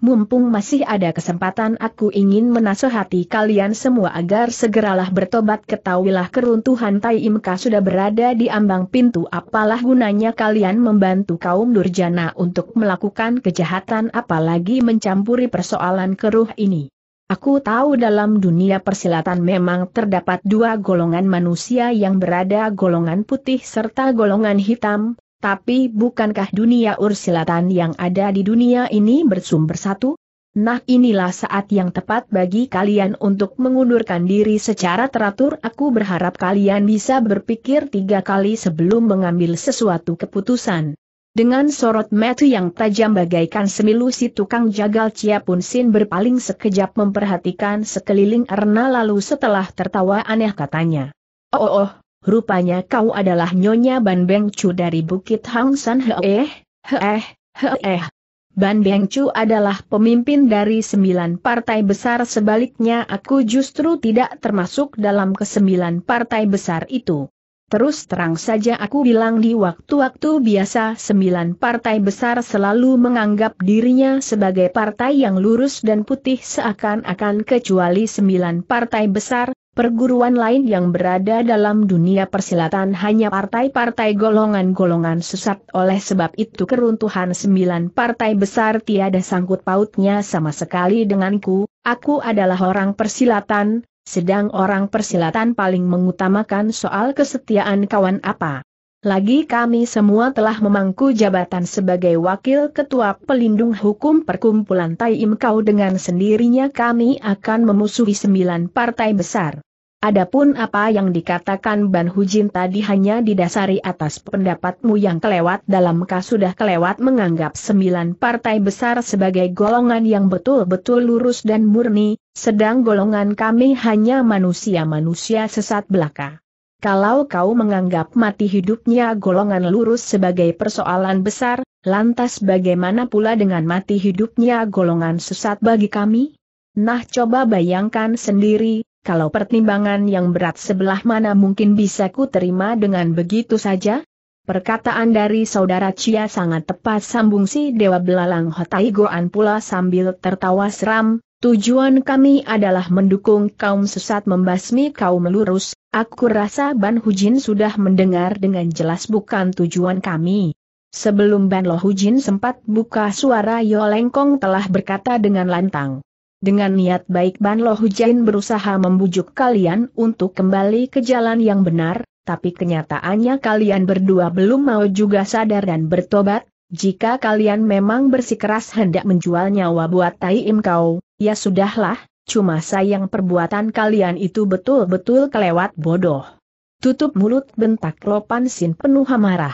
Mumpung masih ada kesempatan aku ingin menasehati kalian semua agar segeralah bertobat ketahuilah keruntuhan Tai Imka sudah berada di ambang pintu apalah gunanya kalian membantu kaum Durjana untuk melakukan kejahatan apalagi mencampuri persoalan keruh ini. Aku tahu dalam dunia persilatan memang terdapat dua golongan manusia yang berada golongan putih serta golongan hitam, tapi bukankah dunia ursilatan yang ada di dunia ini bersumber satu? Nah inilah saat yang tepat bagi kalian untuk mengundurkan diri secara teratur Aku berharap kalian bisa berpikir tiga kali sebelum mengambil sesuatu keputusan Dengan sorot metu yang tajam bagaikan semilu si tukang jagal Cia Pun Sin berpaling sekejap memperhatikan sekeliling Erna lalu setelah tertawa aneh katanya Oh oh oh, rupanya kau adalah Nyonya Ban Beng Chu dari Bukit Hang San Heeh, he Heeh. Eh, eh. Ban Beng Chu adalah pemimpin dari sembilan partai besar sebaliknya aku justru tidak termasuk dalam kesembilan partai besar itu. Terus terang saja aku bilang di waktu-waktu biasa sembilan partai besar selalu menganggap dirinya sebagai partai yang lurus dan putih seakan-akan kecuali sembilan partai besar, Perguruan lain yang berada dalam dunia persilatan hanya partai-partai golongan-golongan sesat oleh sebab itu keruntuhan sembilan partai besar tiada sangkut pautnya sama sekali denganku, aku adalah orang persilatan, sedang orang persilatan paling mengutamakan soal kesetiaan kawan apa. Lagi kami semua telah memangku jabatan sebagai Wakil Ketua Pelindung Hukum Perkumpulan Im Kau dengan sendirinya kami akan memusuhi sembilan partai besar. Adapun apa yang dikatakan Ban Hujin tadi hanya didasari atas pendapatmu yang kelewat dalam kasudah kelewat menganggap sembilan partai besar sebagai golongan yang betul-betul lurus dan murni, sedang golongan kami hanya manusia-manusia sesat belaka. Kalau kau menganggap mati hidupnya golongan lurus sebagai persoalan besar, lantas bagaimana pula dengan mati hidupnya golongan sesat bagi kami? Nah coba bayangkan sendiri, kalau pertimbangan yang berat sebelah mana mungkin bisa ku terima dengan begitu saja? Perkataan dari saudara Cia sangat tepat sambung si Dewa Belalang Hotai Goan pula sambil tertawa seram, tujuan kami adalah mendukung kaum sesat membasmi kaum lurus, Aku rasa Ban Hujin sudah mendengar dengan jelas bukan tujuan kami. Sebelum Ban Lo Hujin sempat buka suara Yolengkong telah berkata dengan lantang. Dengan niat baik Ban Lo Hujin berusaha membujuk kalian untuk kembali ke jalan yang benar, tapi kenyataannya kalian berdua belum mau juga sadar dan bertobat, jika kalian memang bersikeras hendak menjual nyawa buat Tai Im Kau, ya sudahlah, Cuma sayang perbuatan kalian itu betul-betul kelewat bodoh. Tutup mulut bentak Lopan Sin penuh amarah.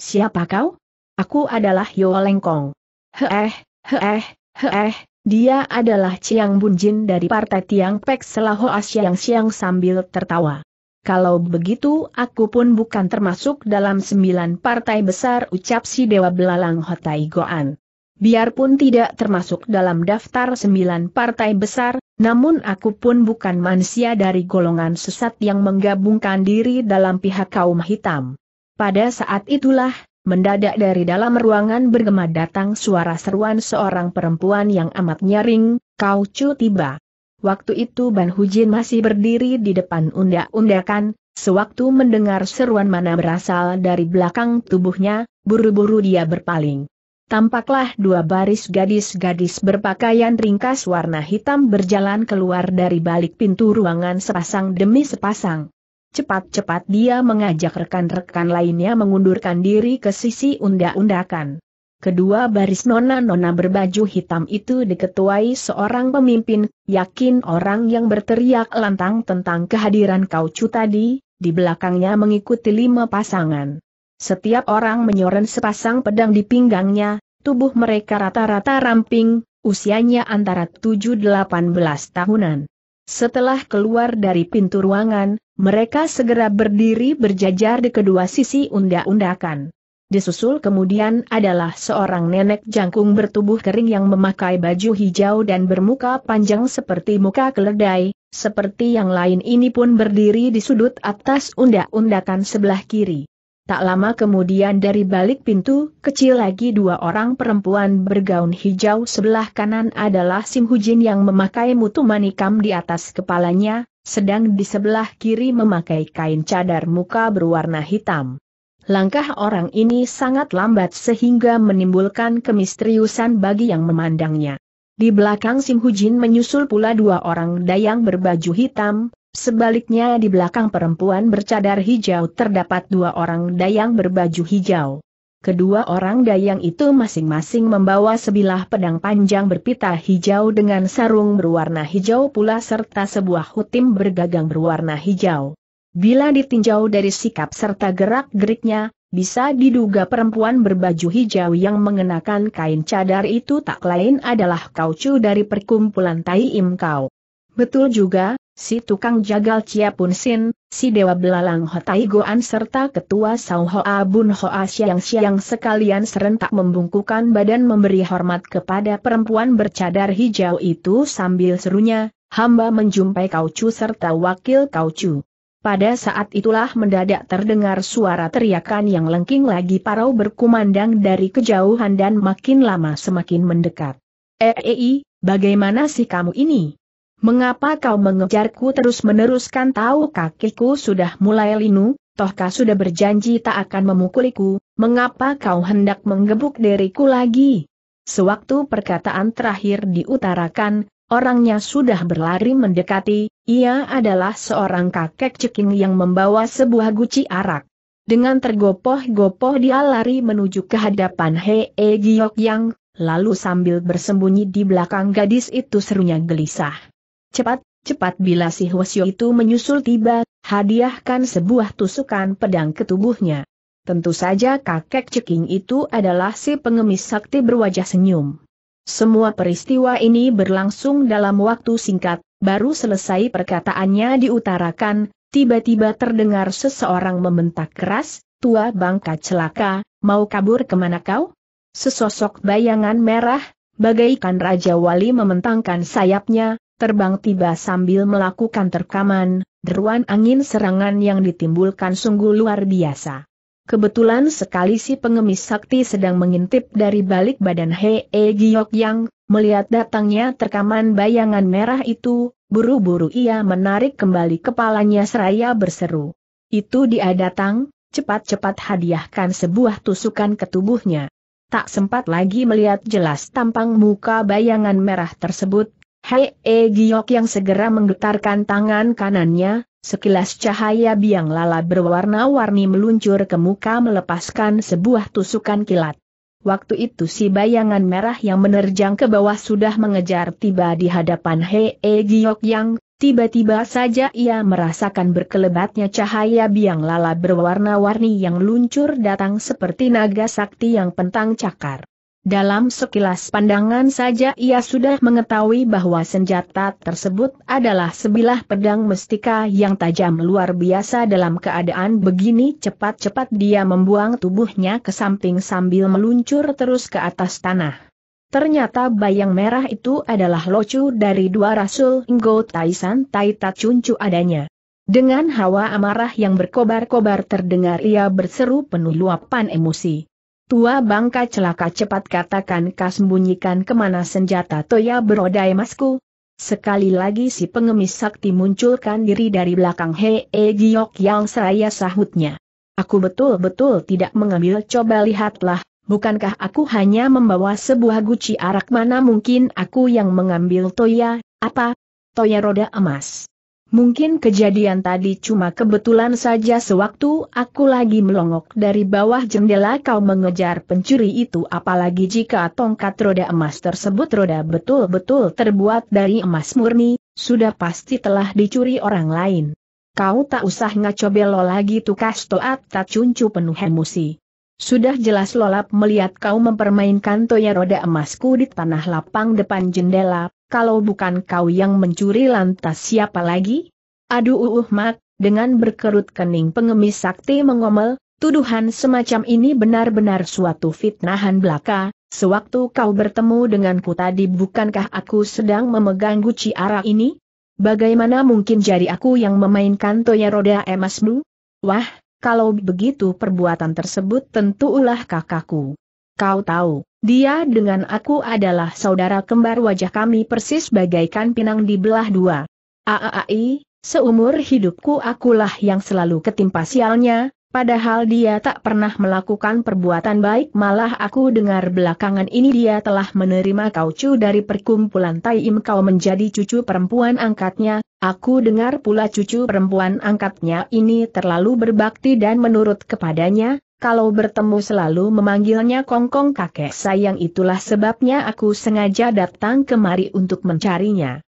Siapa kau? Aku adalah Yo Lengkong. Heeh, heeh, heeh, dia adalah Chiang Bunjin dari Partai Tiang Pek Selaho Asyang Siang sambil tertawa. Kalau begitu aku pun bukan termasuk dalam sembilan partai besar ucap si Dewa Belalang Hotai Goan biarpun tidak termasuk dalam daftar sembilan partai besar, namun aku pun bukan manusia dari golongan sesat yang menggabungkan diri dalam pihak kaum hitam. Pada saat itulah, mendadak dari dalam ruangan bergema datang suara seruan seorang perempuan yang amat nyaring, kau cu tiba. Waktu itu Ban Hujin masih berdiri di depan undak-undakan, sewaktu mendengar seruan mana berasal dari belakang tubuhnya, buru-buru dia berpaling tampaklah dua baris gadis-gadis berpakaian ringkas warna hitam berjalan keluar dari balik pintu ruangan sepasang demi sepasang. Cepat-cepat dia mengajak rekan-rekan lainnya mengundurkan diri ke sisi undak-undakan. Kedua baris nona-nona berbaju hitam itu diketuai seorang pemimpin, yakin orang yang berteriak lantang tentang kehadiran kaucu tadi, di belakangnya mengikuti lima pasangan. Setiap orang menyoren sepasang pedang di pinggangnya, tubuh mereka rata-rata ramping, usianya antara 7-18 tahunan. Setelah keluar dari pintu ruangan, mereka segera berdiri berjajar di kedua sisi undak-undakan. Disusul kemudian adalah seorang nenek jangkung bertubuh kering yang memakai baju hijau dan bermuka panjang seperti muka keledai, seperti yang lain ini pun berdiri di sudut atas undak-undakan sebelah kiri. Tak lama kemudian dari balik pintu, kecil lagi dua orang perempuan bergaun hijau sebelah kanan adalah Sim Hujin yang memakai mutu manikam di atas kepalanya, sedang di sebelah kiri memakai kain cadar muka berwarna hitam. Langkah orang ini sangat lambat sehingga menimbulkan kemisteriusan bagi yang memandangnya. Di belakang Sim Hujin menyusul pula dua orang dayang berbaju hitam, Sebaliknya di belakang perempuan bercadar hijau terdapat dua orang dayang berbaju hijau. Kedua orang dayang itu masing-masing membawa sebilah pedang panjang berpita hijau dengan sarung berwarna hijau pula serta sebuah hutim bergagang berwarna hijau. Bila ditinjau dari sikap serta gerak-geriknya, bisa diduga perempuan berbaju hijau yang mengenakan kain cadar itu tak lain adalah kaucu dari perkumpulan Tai Im Kau. Betul juga, si tukang jagal Chia Pun Sin, si Dewa Belalang Hotai Goan serta Ketua Sao Hoa Bun Hoa Siang Siang sekalian serentak membungkukan badan memberi hormat kepada perempuan bercadar hijau itu sambil serunya, hamba menjumpai kau Kaucu serta wakil kau Kaucu. Pada saat itulah mendadak terdengar suara teriakan yang lengking lagi parau berkumandang dari kejauhan dan makin lama semakin mendekat. Ei, eh, eh, eh, bagaimana sih kamu ini? Mengapa kau mengejarku terus meneruskan tahu kakiku sudah mulai linu, tohkah sudah berjanji tak akan memukuliku, mengapa kau hendak menggebuk diriku lagi? Sewaktu perkataan terakhir diutarakan, orangnya sudah berlari mendekati, ia adalah seorang kakek ceking yang membawa sebuah guci arak. Dengan tergopoh-gopoh dia lari menuju ke hadapan Hei e Giok Yang, lalu sambil bersembunyi di belakang gadis itu serunya gelisah. Cepat, cepat bila si Hwasyo itu menyusul tiba, hadiahkan sebuah tusukan pedang ke tubuhnya. Tentu saja kakek ceking itu adalah si pengemis sakti berwajah senyum. Semua peristiwa ini berlangsung dalam waktu singkat, baru selesai perkataannya diutarakan, tiba-tiba terdengar seseorang membentak keras, tua bangka celaka, mau kabur kemana kau? Sesosok bayangan merah, bagaikan Raja Wali membentangkan sayapnya, terbang tiba sambil melakukan terkaman, deruan angin serangan yang ditimbulkan sungguh luar biasa. Kebetulan sekali si pengemis sakti sedang mengintip dari balik badan Hei -e Yang, melihat datangnya terkaman bayangan merah itu, buru-buru ia menarik kembali kepalanya seraya berseru. Itu dia datang, cepat-cepat hadiahkan sebuah tusukan ke tubuhnya. Tak sempat lagi melihat jelas tampang muka bayangan merah tersebut, Hei e eh, Giok yang segera menggetarkan tangan kanannya, sekilas cahaya biang lala berwarna-warni meluncur ke muka melepaskan sebuah tusukan kilat. Waktu itu si bayangan merah yang menerjang ke bawah sudah mengejar tiba di hadapan Hei e eh, Giok yang, Tiba-tiba saja ia merasakan berkelebatnya cahaya biang lala berwarna-warni yang luncur datang seperti naga sakti yang pentang cakar. Dalam sekilas pandangan saja ia sudah mengetahui bahwa senjata tersebut adalah sebilah pedang mestika yang tajam luar biasa dalam keadaan begini cepat-cepat dia membuang tubuhnya ke samping sambil meluncur terus ke atas tanah. Ternyata bayang merah itu adalah locu dari dua rasul Ngo Taisan Taita Cuncu adanya. Dengan hawa amarah yang berkobar-kobar terdengar ia berseru penuh luapan emosi. Tua bangka celaka cepat katakan kas bunyikan kemana senjata toya beroda emasku. Sekali lagi si pengemis sakti munculkan diri dari belakang Hei -e Giok yang seraya sahutnya. Aku betul-betul tidak mengambil coba lihatlah, bukankah aku hanya membawa sebuah guci arak mana mungkin aku yang mengambil toya, apa? Toya roda emas. Mungkin kejadian tadi cuma kebetulan saja sewaktu aku lagi melongok dari bawah jendela kau mengejar pencuri itu apalagi jika tongkat roda emas tersebut roda betul-betul terbuat dari emas murni, sudah pasti telah dicuri orang lain. Kau tak usah ngaco belo lagi tukas toat tak cuncu penuh emosi. Sudah jelas lolap melihat kau mempermainkan toya roda emasku di tanah lapang depan jendela, kalau bukan kau yang mencuri lantas siapa lagi? Aduh uh, uh mak, dengan berkerut kening pengemis sakti mengomel, tuduhan semacam ini benar-benar suatu fitnahan belaka, sewaktu kau bertemu denganku tadi bukankah aku sedang memegang guci arah ini? Bagaimana mungkin jari aku yang memainkan toya roda emasmu? Wah, kalau begitu perbuatan tersebut tentu ulah kakakku. Kau tahu, dia dengan aku adalah saudara kembar wajah kami persis bagaikan pinang di belah dua. Aaai, seumur hidupku akulah yang selalu ketimpa sialnya, Padahal dia tak pernah melakukan perbuatan baik malah aku dengar belakangan ini dia telah menerima kaucu dari perkumpulan Taim kau menjadi cucu perempuan angkatnya, aku dengar pula cucu perempuan angkatnya ini terlalu berbakti dan menurut kepadanya, kalau bertemu selalu memanggilnya kongkong kakek sayang itulah sebabnya aku sengaja datang kemari untuk mencarinya.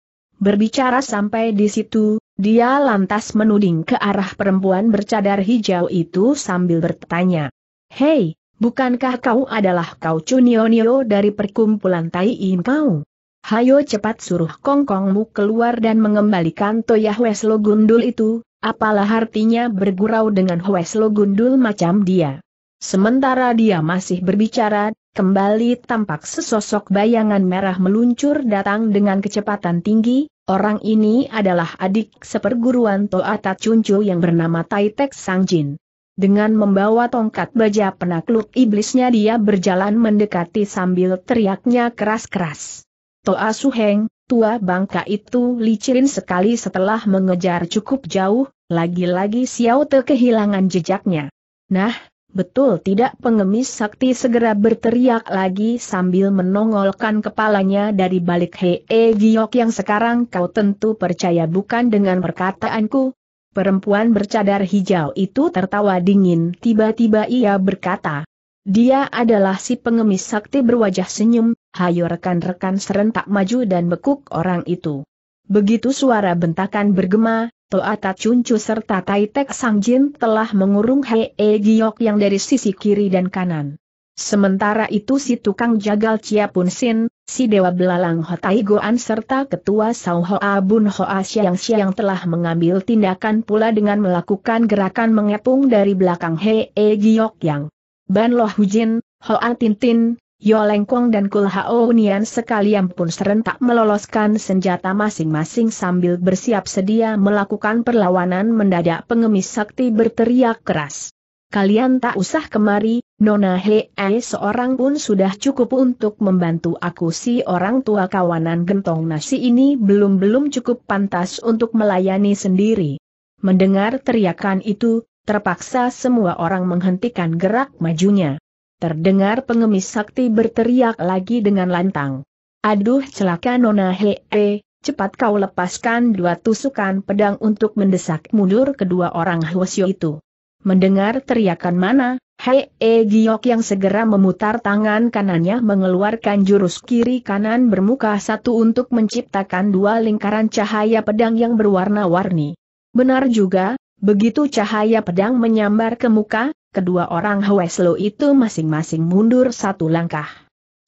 Berbicara sampai di situ, dia lantas menuding ke arah perempuan bercadar hijau itu sambil bertanya. Hei, bukankah kau adalah kau Cunionio dari perkumpulan Tai In kau? Hayo cepat suruh kongkongmu keluar dan mengembalikan Toya Hueslo Gundul itu, apalah artinya bergurau dengan Hueslo Gundul macam dia. Sementara dia masih berbicara, kembali tampak sesosok bayangan merah meluncur datang dengan kecepatan tinggi, orang ini adalah adik seperguruan Toata Cuncu yang bernama Taitek Sangjin. Dengan membawa tongkat baja penakluk iblisnya dia berjalan mendekati sambil teriaknya keras-keras. Toa Suheng, tua bangka itu licin sekali setelah mengejar cukup jauh, lagi-lagi Xiao Te kehilangan jejaknya. Nah, Betul tidak pengemis sakti segera berteriak lagi sambil menongolkan kepalanya dari balik Hee Giok yang sekarang kau tentu percaya bukan dengan perkataanku. Perempuan bercadar hijau itu tertawa dingin tiba-tiba ia berkata. Dia adalah si pengemis sakti berwajah senyum, hayo rekan-rekan serentak maju dan bekuk orang itu. Begitu suara bentakan bergema, Toata Cuncu serta Tai Tek Sang Jin telah mengurung Hei e Giok yang dari sisi kiri dan kanan. Sementara itu si tukang jagal Chia Pun Sin, si Dewa Belalang Hotai Goan serta Ketua Sao Hoa Bun Hoa Siang Siang telah mengambil tindakan pula dengan melakukan gerakan mengepung dari belakang Hei e Giok yang. Ban Loh Hujin, Hoa Tintin, Yolengkong dan Kulhao Nian sekalian pun serentak meloloskan senjata masing-masing sambil bersiap sedia melakukan perlawanan mendadak pengemis sakti berteriak keras. Kalian tak usah kemari, Nona Hei eh, seorang pun sudah cukup untuk membantu aku si orang tua kawanan gentong nasi ini belum-belum cukup pantas untuk melayani sendiri. Mendengar teriakan itu, terpaksa semua orang menghentikan gerak majunya. Terdengar pengemis sakti berteriak lagi dengan lantang. Aduh celaka Nona Hee, he, cepat kau lepaskan dua tusukan pedang untuk mendesak mundur kedua orang Hwasyo itu. Mendengar teriakan mana, Hee he, Giok yang segera memutar tangan kanannya mengeluarkan jurus kiri kanan bermuka satu untuk menciptakan dua lingkaran cahaya pedang yang berwarna-warni. Benar juga, begitu cahaya pedang menyambar ke muka, kedua orang Hweslo itu masing-masing mundur satu langkah.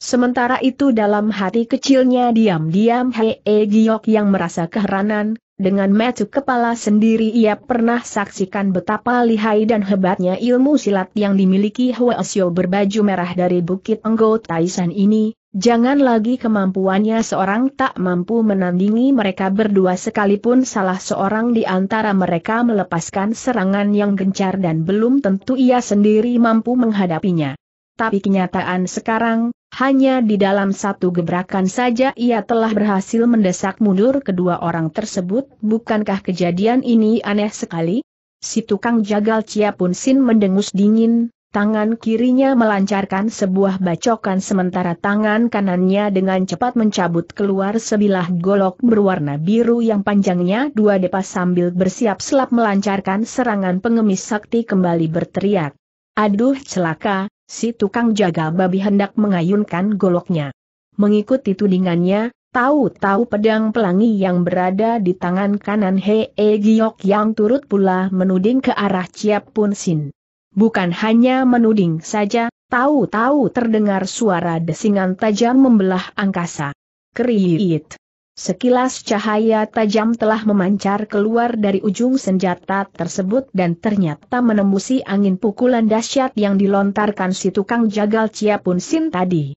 Sementara itu dalam hati kecilnya diam-diam Hei -e Giok yang merasa keheranan, dengan metu kepala sendiri ia pernah saksikan betapa lihai dan hebatnya ilmu silat yang dimiliki Hwesyo berbaju merah dari Bukit Enggo Taisan ini, Jangan lagi kemampuannya seorang tak mampu menandingi mereka berdua sekalipun salah seorang di antara mereka melepaskan serangan yang gencar dan belum tentu ia sendiri mampu menghadapinya. Tapi kenyataan sekarang, hanya di dalam satu gebrakan saja ia telah berhasil mendesak mundur kedua orang tersebut, bukankah kejadian ini aneh sekali? Si tukang jagal Cia Pun Sin mendengus dingin, Tangan kirinya melancarkan sebuah bacokan sementara tangan kanannya dengan cepat mencabut keluar sebilah golok berwarna biru yang panjangnya dua depa sambil bersiap-selap melancarkan serangan pengemis sakti kembali berteriak. Aduh celaka, si tukang jaga babi hendak mengayunkan goloknya. Mengikuti tudingannya, tahu-tahu pedang pelangi yang berada di tangan kanan Hei e Giok yang turut pula menuding ke arah Chiap Pun Sin. Bukan hanya menuding saja, tahu-tahu terdengar suara desingan tajam membelah angkasa. Kriit. Sekilas cahaya tajam telah memancar keluar dari ujung senjata tersebut dan ternyata menembusi angin pukulan dahsyat yang dilontarkan si tukang jagal Cia Pun Sin tadi.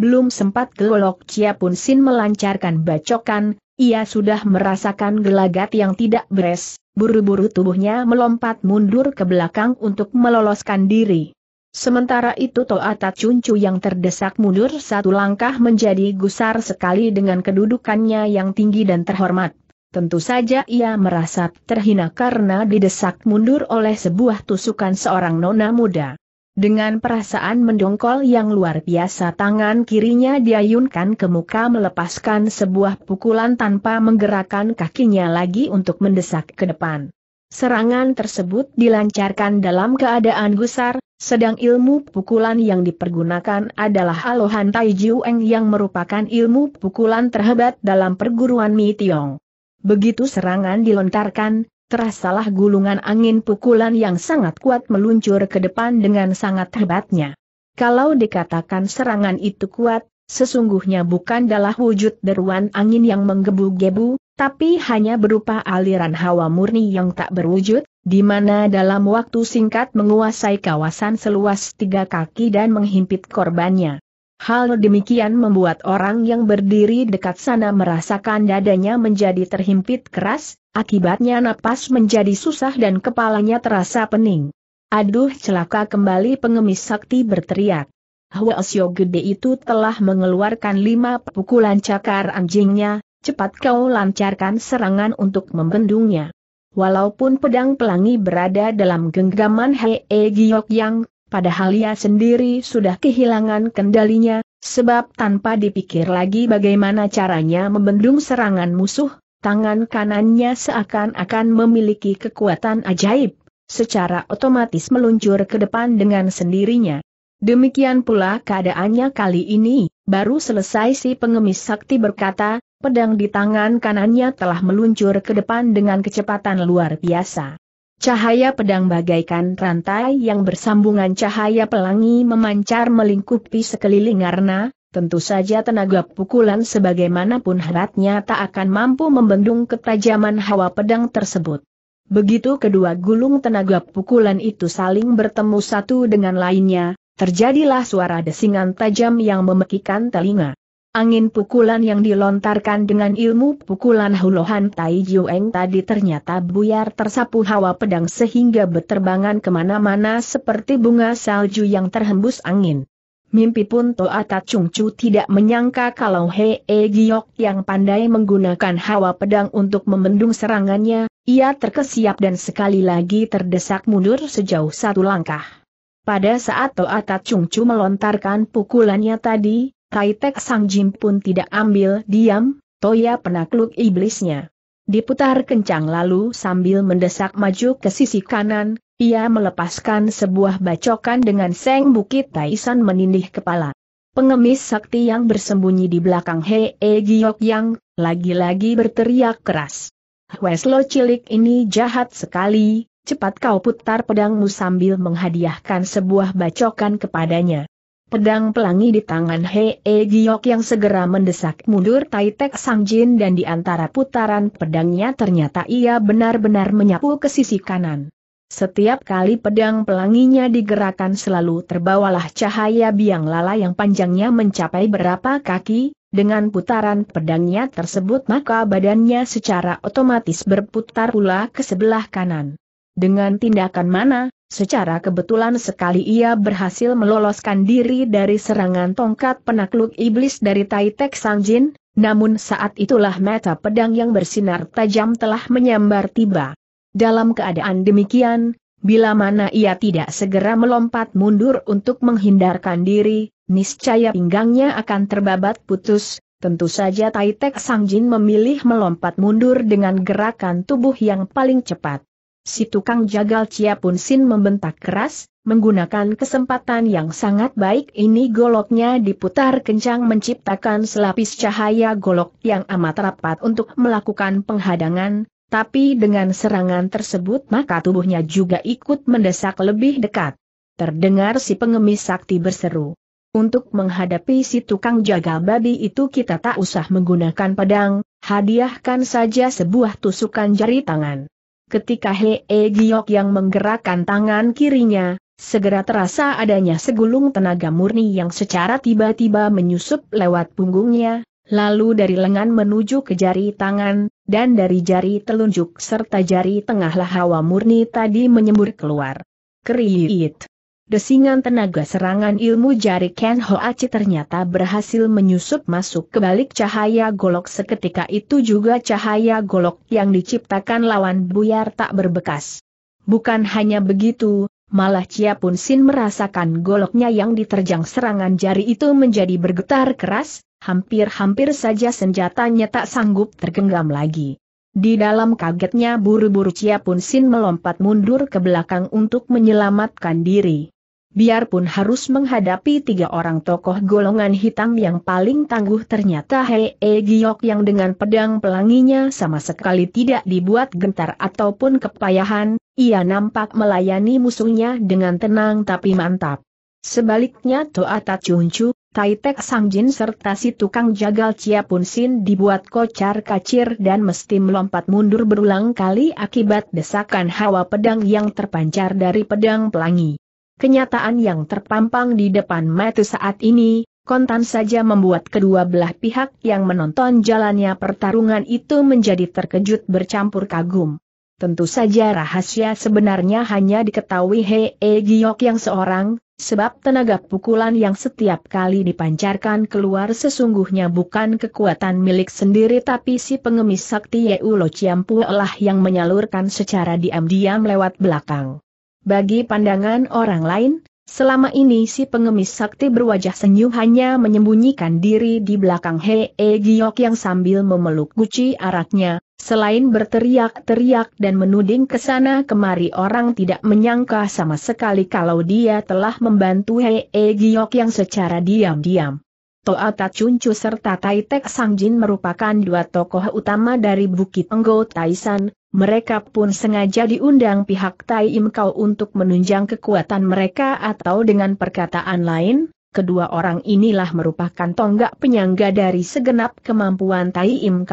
Belum sempat gelok Cia Pun Sin melancarkan bacokan, ia sudah merasakan gelagat yang tidak beres, buru-buru tubuhnya melompat mundur ke belakang untuk meloloskan diri. Sementara itu Toa Cuncu yang terdesak mundur satu langkah menjadi gusar sekali dengan kedudukannya yang tinggi dan terhormat. Tentu saja ia merasa terhina karena didesak mundur oleh sebuah tusukan seorang nona muda. Dengan perasaan mendongkol yang luar biasa tangan kirinya diayunkan ke muka melepaskan sebuah pukulan tanpa menggerakkan kakinya lagi untuk mendesak ke depan. Serangan tersebut dilancarkan dalam keadaan gusar, sedang ilmu pukulan yang dipergunakan adalah Alohan Taijueng yang merupakan ilmu pukulan terhebat dalam perguruan Mi Tiong. Begitu serangan dilontarkan, terasalah gulungan angin pukulan yang sangat kuat meluncur ke depan dengan sangat hebatnya. Kalau dikatakan serangan itu kuat, sesungguhnya bukan adalah wujud deruan angin yang menggebu-gebu, tapi hanya berupa aliran hawa murni yang tak berwujud, di mana dalam waktu singkat menguasai kawasan seluas tiga kaki dan menghimpit korbannya. Hal demikian membuat orang yang berdiri dekat sana merasakan dadanya menjadi terhimpit keras, akibatnya napas menjadi susah dan kepalanya terasa pening. Aduh celaka kembali pengemis sakti berteriak. Huasyo gede itu telah mengeluarkan lima pukulan cakar anjingnya, cepat kau lancarkan serangan untuk membendungnya. Walaupun pedang pelangi berada dalam genggaman Hei Giok yang Padahal ia sendiri sudah kehilangan kendalinya, sebab tanpa dipikir lagi bagaimana caranya membendung serangan musuh, tangan kanannya seakan-akan memiliki kekuatan ajaib, secara otomatis meluncur ke depan dengan sendirinya. Demikian pula keadaannya kali ini, baru selesai si pengemis sakti berkata, pedang di tangan kanannya telah meluncur ke depan dengan kecepatan luar biasa. Cahaya pedang bagaikan rantai yang bersambungan cahaya pelangi memancar melingkupi sekeliling karena tentu saja tenaga pukulan sebagaimanapun hebatnya tak akan mampu membendung ketajaman hawa pedang tersebut. Begitu kedua gulung tenaga pukulan itu saling bertemu satu dengan lainnya, terjadilah suara desingan tajam yang memekikan telinga. Angin pukulan yang dilontarkan dengan ilmu pukulan Hulohan Tai Yueng tadi ternyata buyar tersapu hawa pedang sehingga beterbangan kemana-mana seperti bunga salju yang terhembus angin. Mimpi pun Toa Chu tidak menyangka kalau Hei e Giok yang pandai menggunakan hawa pedang untuk membendung serangannya, ia terkesiap dan sekali lagi terdesak mundur sejauh satu langkah. Pada saat Toa Chu melontarkan pukulannya tadi, Kaitek Sang Jim pun tidak ambil diam, Toya penakluk iblisnya. Diputar kencang lalu sambil mendesak maju ke sisi kanan, ia melepaskan sebuah bacokan dengan seng bukit Taisan menindih kepala. Pengemis sakti yang bersembunyi di belakang Hei -e Giok yang lagi-lagi berteriak keras. Weslo cilik ini jahat sekali, cepat kau putar pedangmu sambil menghadiahkan sebuah bacokan kepadanya. Pedang pelangi di tangan Hee e Giok yang segera mendesak mundur Tai Tek Sang Jin dan di antara putaran pedangnya ternyata ia benar-benar menyapu ke sisi kanan. Setiap kali pedang pelanginya digerakkan selalu terbawalah cahaya biang lala yang panjangnya mencapai berapa kaki, dengan putaran pedangnya tersebut maka badannya secara otomatis berputar pula ke sebelah kanan. Dengan tindakan mana, secara kebetulan sekali ia berhasil meloloskan diri dari serangan tongkat penakluk iblis dari Tai Tek Sang Jin, namun saat itulah mata pedang yang bersinar tajam telah menyambar tiba. Dalam keadaan demikian, bila mana ia tidak segera melompat mundur untuk menghindarkan diri, niscaya pinggangnya akan terbabat putus, Tentu saja Tai Tek Sang Jin memilih melompat mundur dengan gerakan tubuh yang paling cepat. Si tukang jagal Cia Pun Sin membentak keras, menggunakan kesempatan yang sangat baik ini goloknya diputar kencang menciptakan selapis cahaya golok yang amat rapat untuk melakukan penghadangan, tapi dengan serangan tersebut maka tubuhnya juga ikut mendesak lebih dekat. Terdengar si pengemis sakti berseru. Untuk menghadapi si tukang jagal babi itu kita tak usah menggunakan pedang, hadiahkan saja sebuah tusukan jari tangan ketika Hei Giok yang menggerakkan tangan kirinya, segera terasa adanya segulung tenaga murni yang secara tiba-tiba menyusup lewat punggungnya, lalu dari lengan menuju ke jari tangan, dan dari jari telunjuk serta jari tengahlah hawa murni tadi menyembur keluar. Kriit. Desingan tenaga serangan ilmu jari Ken Ho Hoachi ternyata berhasil menyusup masuk ke balik cahaya golok seketika itu juga cahaya golok yang diciptakan lawan buyar tak berbekas. Bukan hanya begitu, malah Chia Pun Sin merasakan goloknya yang diterjang serangan jari itu menjadi bergetar keras, hampir-hampir saja senjatanya tak sanggup tergenggam lagi. Di dalam kagetnya buru-buru Chia Pun Sin melompat mundur ke belakang untuk menyelamatkan diri biarpun harus menghadapi tiga orang tokoh golongan hitam yang paling tangguh ternyata Hei e Giok yang dengan pedang pelanginya sama sekali tidak dibuat gentar ataupun kepayahan, ia nampak melayani musuhnya dengan tenang tapi mantap. Sebaliknya Toa Tachuncu, Tai Tek Sangjin serta si tukang jagal Chia Pun Sin dibuat kocar kacir dan mesti melompat mundur berulang kali akibat desakan hawa pedang yang terpancar dari pedang pelangi. Kenyataan yang terpampang di depan mata saat ini, kontan saja membuat kedua belah pihak yang menonton jalannya pertarungan itu menjadi terkejut bercampur kagum. Tentu saja rahasia sebenarnya hanya diketahui Hei -e Giyok yang seorang, sebab tenaga pukulan yang setiap kali dipancarkan keluar sesungguhnya bukan kekuatan milik sendiri tapi si pengemis sakti Yeu Lo lah yang menyalurkan secara diam-diam lewat belakang. Bagi pandangan orang lain, selama ini si pengemis sakti berwajah senyum hanya menyembunyikan diri di belakang Hei -e Giok yang sambil memeluk guci araknya, selain berteriak-teriak dan menuding ke sana kemari orang tidak menyangka sama sekali kalau dia telah membantu Hei -e Giok yang secara diam-diam. Toa Cuncu serta Tai Tek Jin merupakan dua tokoh utama dari Bukit Enggo Taisan, mereka pun sengaja diundang pihak Tai Im untuk menunjang kekuatan mereka atau dengan perkataan lain, kedua orang inilah merupakan tonggak penyangga dari segenap kemampuan Tai Im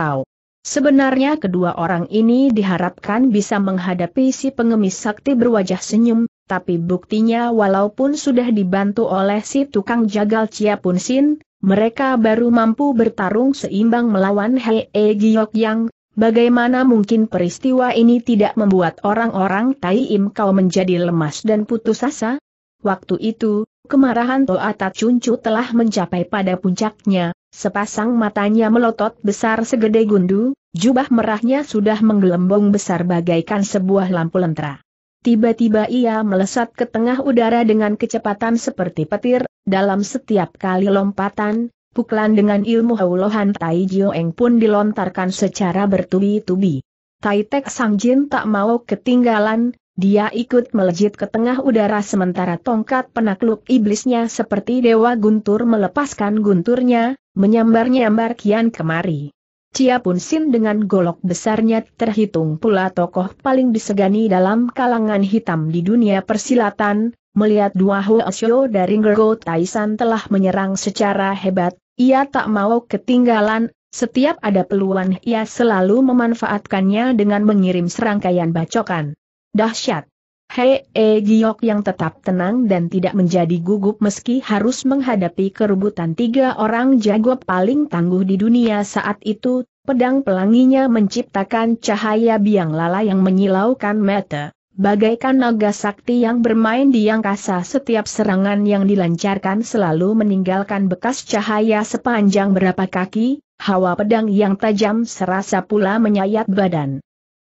Sebenarnya kedua orang ini diharapkan bisa menghadapi si pengemis sakti berwajah senyum, tapi buktinya walaupun sudah dibantu oleh si tukang jagal Chia Pun Sin, mereka baru mampu bertarung seimbang melawan Hei e Giok yang Bagaimana mungkin peristiwa ini tidak membuat orang-orang Tai Kau menjadi lemas dan putus asa? Waktu itu, kemarahan Toa Cuncu telah mencapai pada puncaknya, sepasang matanya melotot besar segede gundu, jubah merahnya sudah menggelembung besar bagaikan sebuah lampu lentera. Tiba-tiba ia melesat ke tengah udara dengan kecepatan seperti petir, dalam setiap kali lompatan, pukulan dengan ilmu Haulohan Tai Eng pun dilontarkan secara bertubi-tubi. Tai Tek Sang Jin tak mau ketinggalan, dia ikut melejit ke tengah udara sementara tongkat penakluk iblisnya seperti dewa guntur melepaskan gunturnya, menyambar-nyambar kian kemari. Cia Pun Sin dengan golok besarnya terhitung pula tokoh paling disegani dalam kalangan hitam di dunia persilatan, melihat dua Huo Xiao dari Gergo Taisan telah menyerang secara hebat, ia tak mau ketinggalan, setiap ada peluang ia selalu memanfaatkannya dengan mengirim serangkaian bacokan. Dahsyat! Hei E Giok yang tetap tenang dan tidak menjadi gugup meski harus menghadapi kerubutan tiga orang jago paling tangguh di dunia saat itu, pedang pelanginya menciptakan cahaya biang lala yang menyilaukan mata. Bagaikan naga sakti yang bermain di angkasa setiap serangan yang dilancarkan selalu meninggalkan bekas cahaya sepanjang berapa kaki, hawa pedang yang tajam serasa pula menyayat badan.